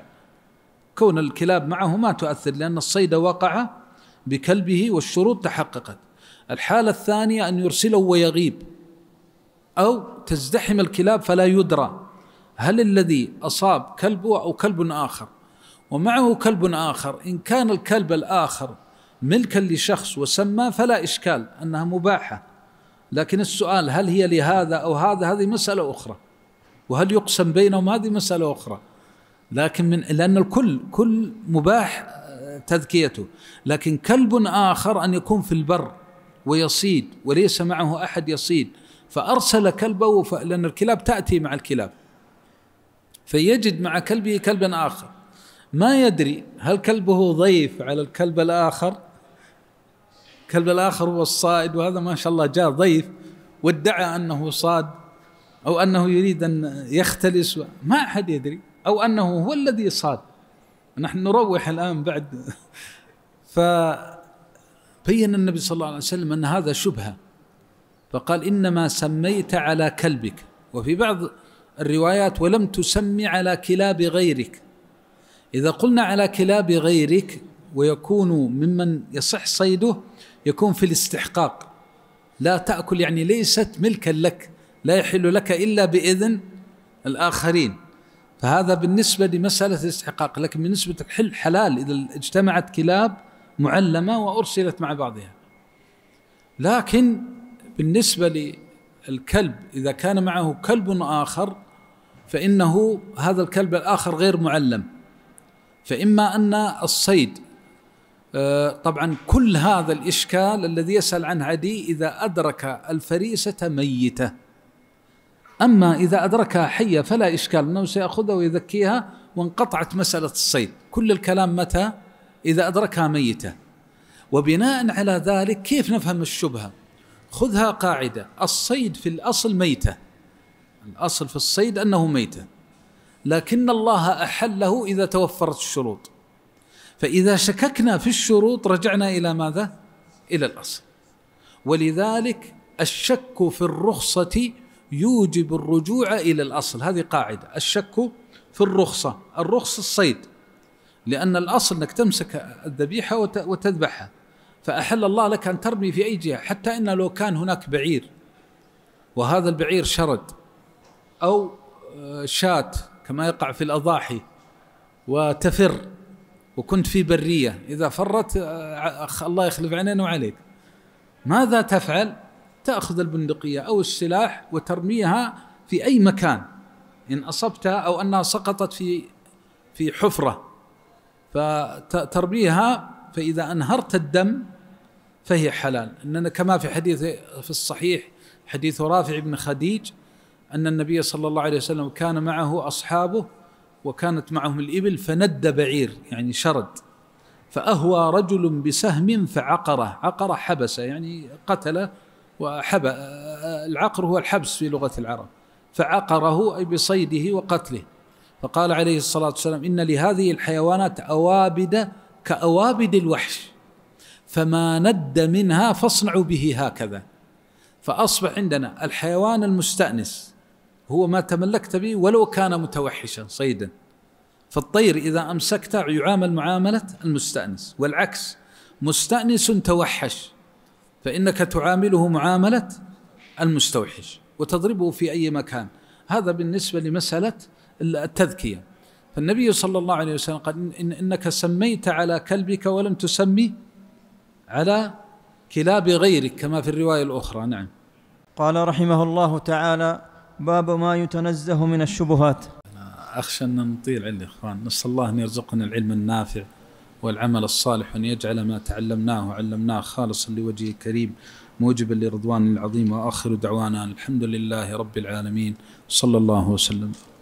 كون الكلاب معه ما تؤثر لأن الصيد وقع بكلبه والشروط تحققت الحالة الثانية أن يرسله ويغيب أو تزدحم الكلاب فلا يدرى هل الذي أصاب كلبه أو كلب آخر ومعه كلب آخر إن كان الكلب الآخر ملكا لشخص وسماه فلا إشكال أنها مباحة لكن السؤال هل هي لهذا أو هذا هذه مسألة أخرى وهل يقسم بينهم هذه مسألة أخرى لكن من لأن الكل كل مباح آه، تذكيته لكن كلب آخر أن يكون في البر ويصيد وليس معه احد يصيد فارسل كلبه لان الكلاب تاتي مع الكلاب فيجد مع كلبه كلبا اخر ما يدري هل كلبه ضيف على الكلب الاخر الكلب الاخر هو الصائد وهذا ما شاء الله جاء ضيف وادعى انه صاد او انه يريد ان يختلس ما احد يدري او انه هو الذي صاد نحن نروح الان بعد ف بين النبي صلى الله عليه وسلم أن هذا شبهة فقال إنما سميت على كلبك وفي بعض الروايات ولم تسمي على كلاب غيرك إذا قلنا على كلاب غيرك ويكون ممن يصح صيده يكون في الاستحقاق لا تأكل يعني ليست ملكا لك لا يحل لك إلا بإذن الآخرين فهذا بالنسبة لمسألة الاستحقاق لكن بالنسبة الحل حلال إذا اجتمعت كلاب معلمة وأرسلت مع بعضها لكن بالنسبة للكلب إذا كان معه كلب آخر فإنه هذا الكلب الآخر غير معلم فإما أن الصيد آه، طبعا كل هذا الإشكال الذي يسأل عنه عدي إذا أدرك الفريسة ميتة أما إذا أدركها حية فلا إشكال أنه سيأخذها ويذكيها وانقطعت مسألة الصيد كل الكلام متى؟ إذا أدركها ميتة وبناء على ذلك كيف نفهم الشبهة خذها قاعدة الصيد في الأصل ميتة الأصل في الصيد أنه ميتة لكن الله أحله إذا توفرت الشروط فإذا شككنا في الشروط رجعنا إلى ماذا؟ إلى الأصل ولذلك الشك في الرخصة يوجب الرجوع إلى الأصل هذه قاعدة الشك في الرخصة الرخص الصيد لأن الأصل أنك تمسك الذبيحة وتذبحها فأحل الله لك أن ترمي في أي جهة حتى إن لو كان هناك بعير وهذا البعير شرد أو شاة كما يقع في الأضاحي وتفر وكنت في برية إذا فرت آه، الله يخلف علينا وعليك ماذا تفعل؟ تأخذ البندقية أو السلاح وترميها في أي مكان إن أصبتها أو أنها سقطت في في حفرة فتربيها فإذا أنهرت الدم فهي حلال أننا كما في حديث في الصحيح حديث رافع بن خديج أن النبي صلى الله عليه وسلم كان معه أصحابه وكانت معهم الإبل فند بعير يعني شرد فأهوى رجل بسهم فعقره عقره حبسه يعني قتله وحب العقر هو الحبس في لغة العرب فعقره أي بصيده وقتله فقال عليه الصلاة والسلام إن لهذه الحيوانات أوابد كأوابد الوحش فما ند منها فاصنعوا به هكذا فأصبح عندنا الحيوان المستأنس هو ما تملكت به ولو كان متوحشا صيدا فالطير إذا أمسكته يعامل معاملة المستأنس والعكس مستأنس توحش فإنك تعامله معاملة المستوحش وتضربه في أي مكان هذا بالنسبة لمسألة التذكية فالنبي صلى الله عليه وسلم قال إن إنك سميت على كلبك ولم تسمي على كلاب غيرك كما في الرواية الأخرى نعم قال رحمه الله تعالى باب ما يتنزه من الشبهات أنا أخشى أن نطيل عند الإخوان نسأل الله أن يرزقنا العلم النافع والعمل الصالح وأن يجعل ما تعلمناه وعلمناه خالصا لوجهه الكريم موجبا لرضوانه العظيم وآخر دعوانا الحمد لله رب العالمين صلى الله وسلم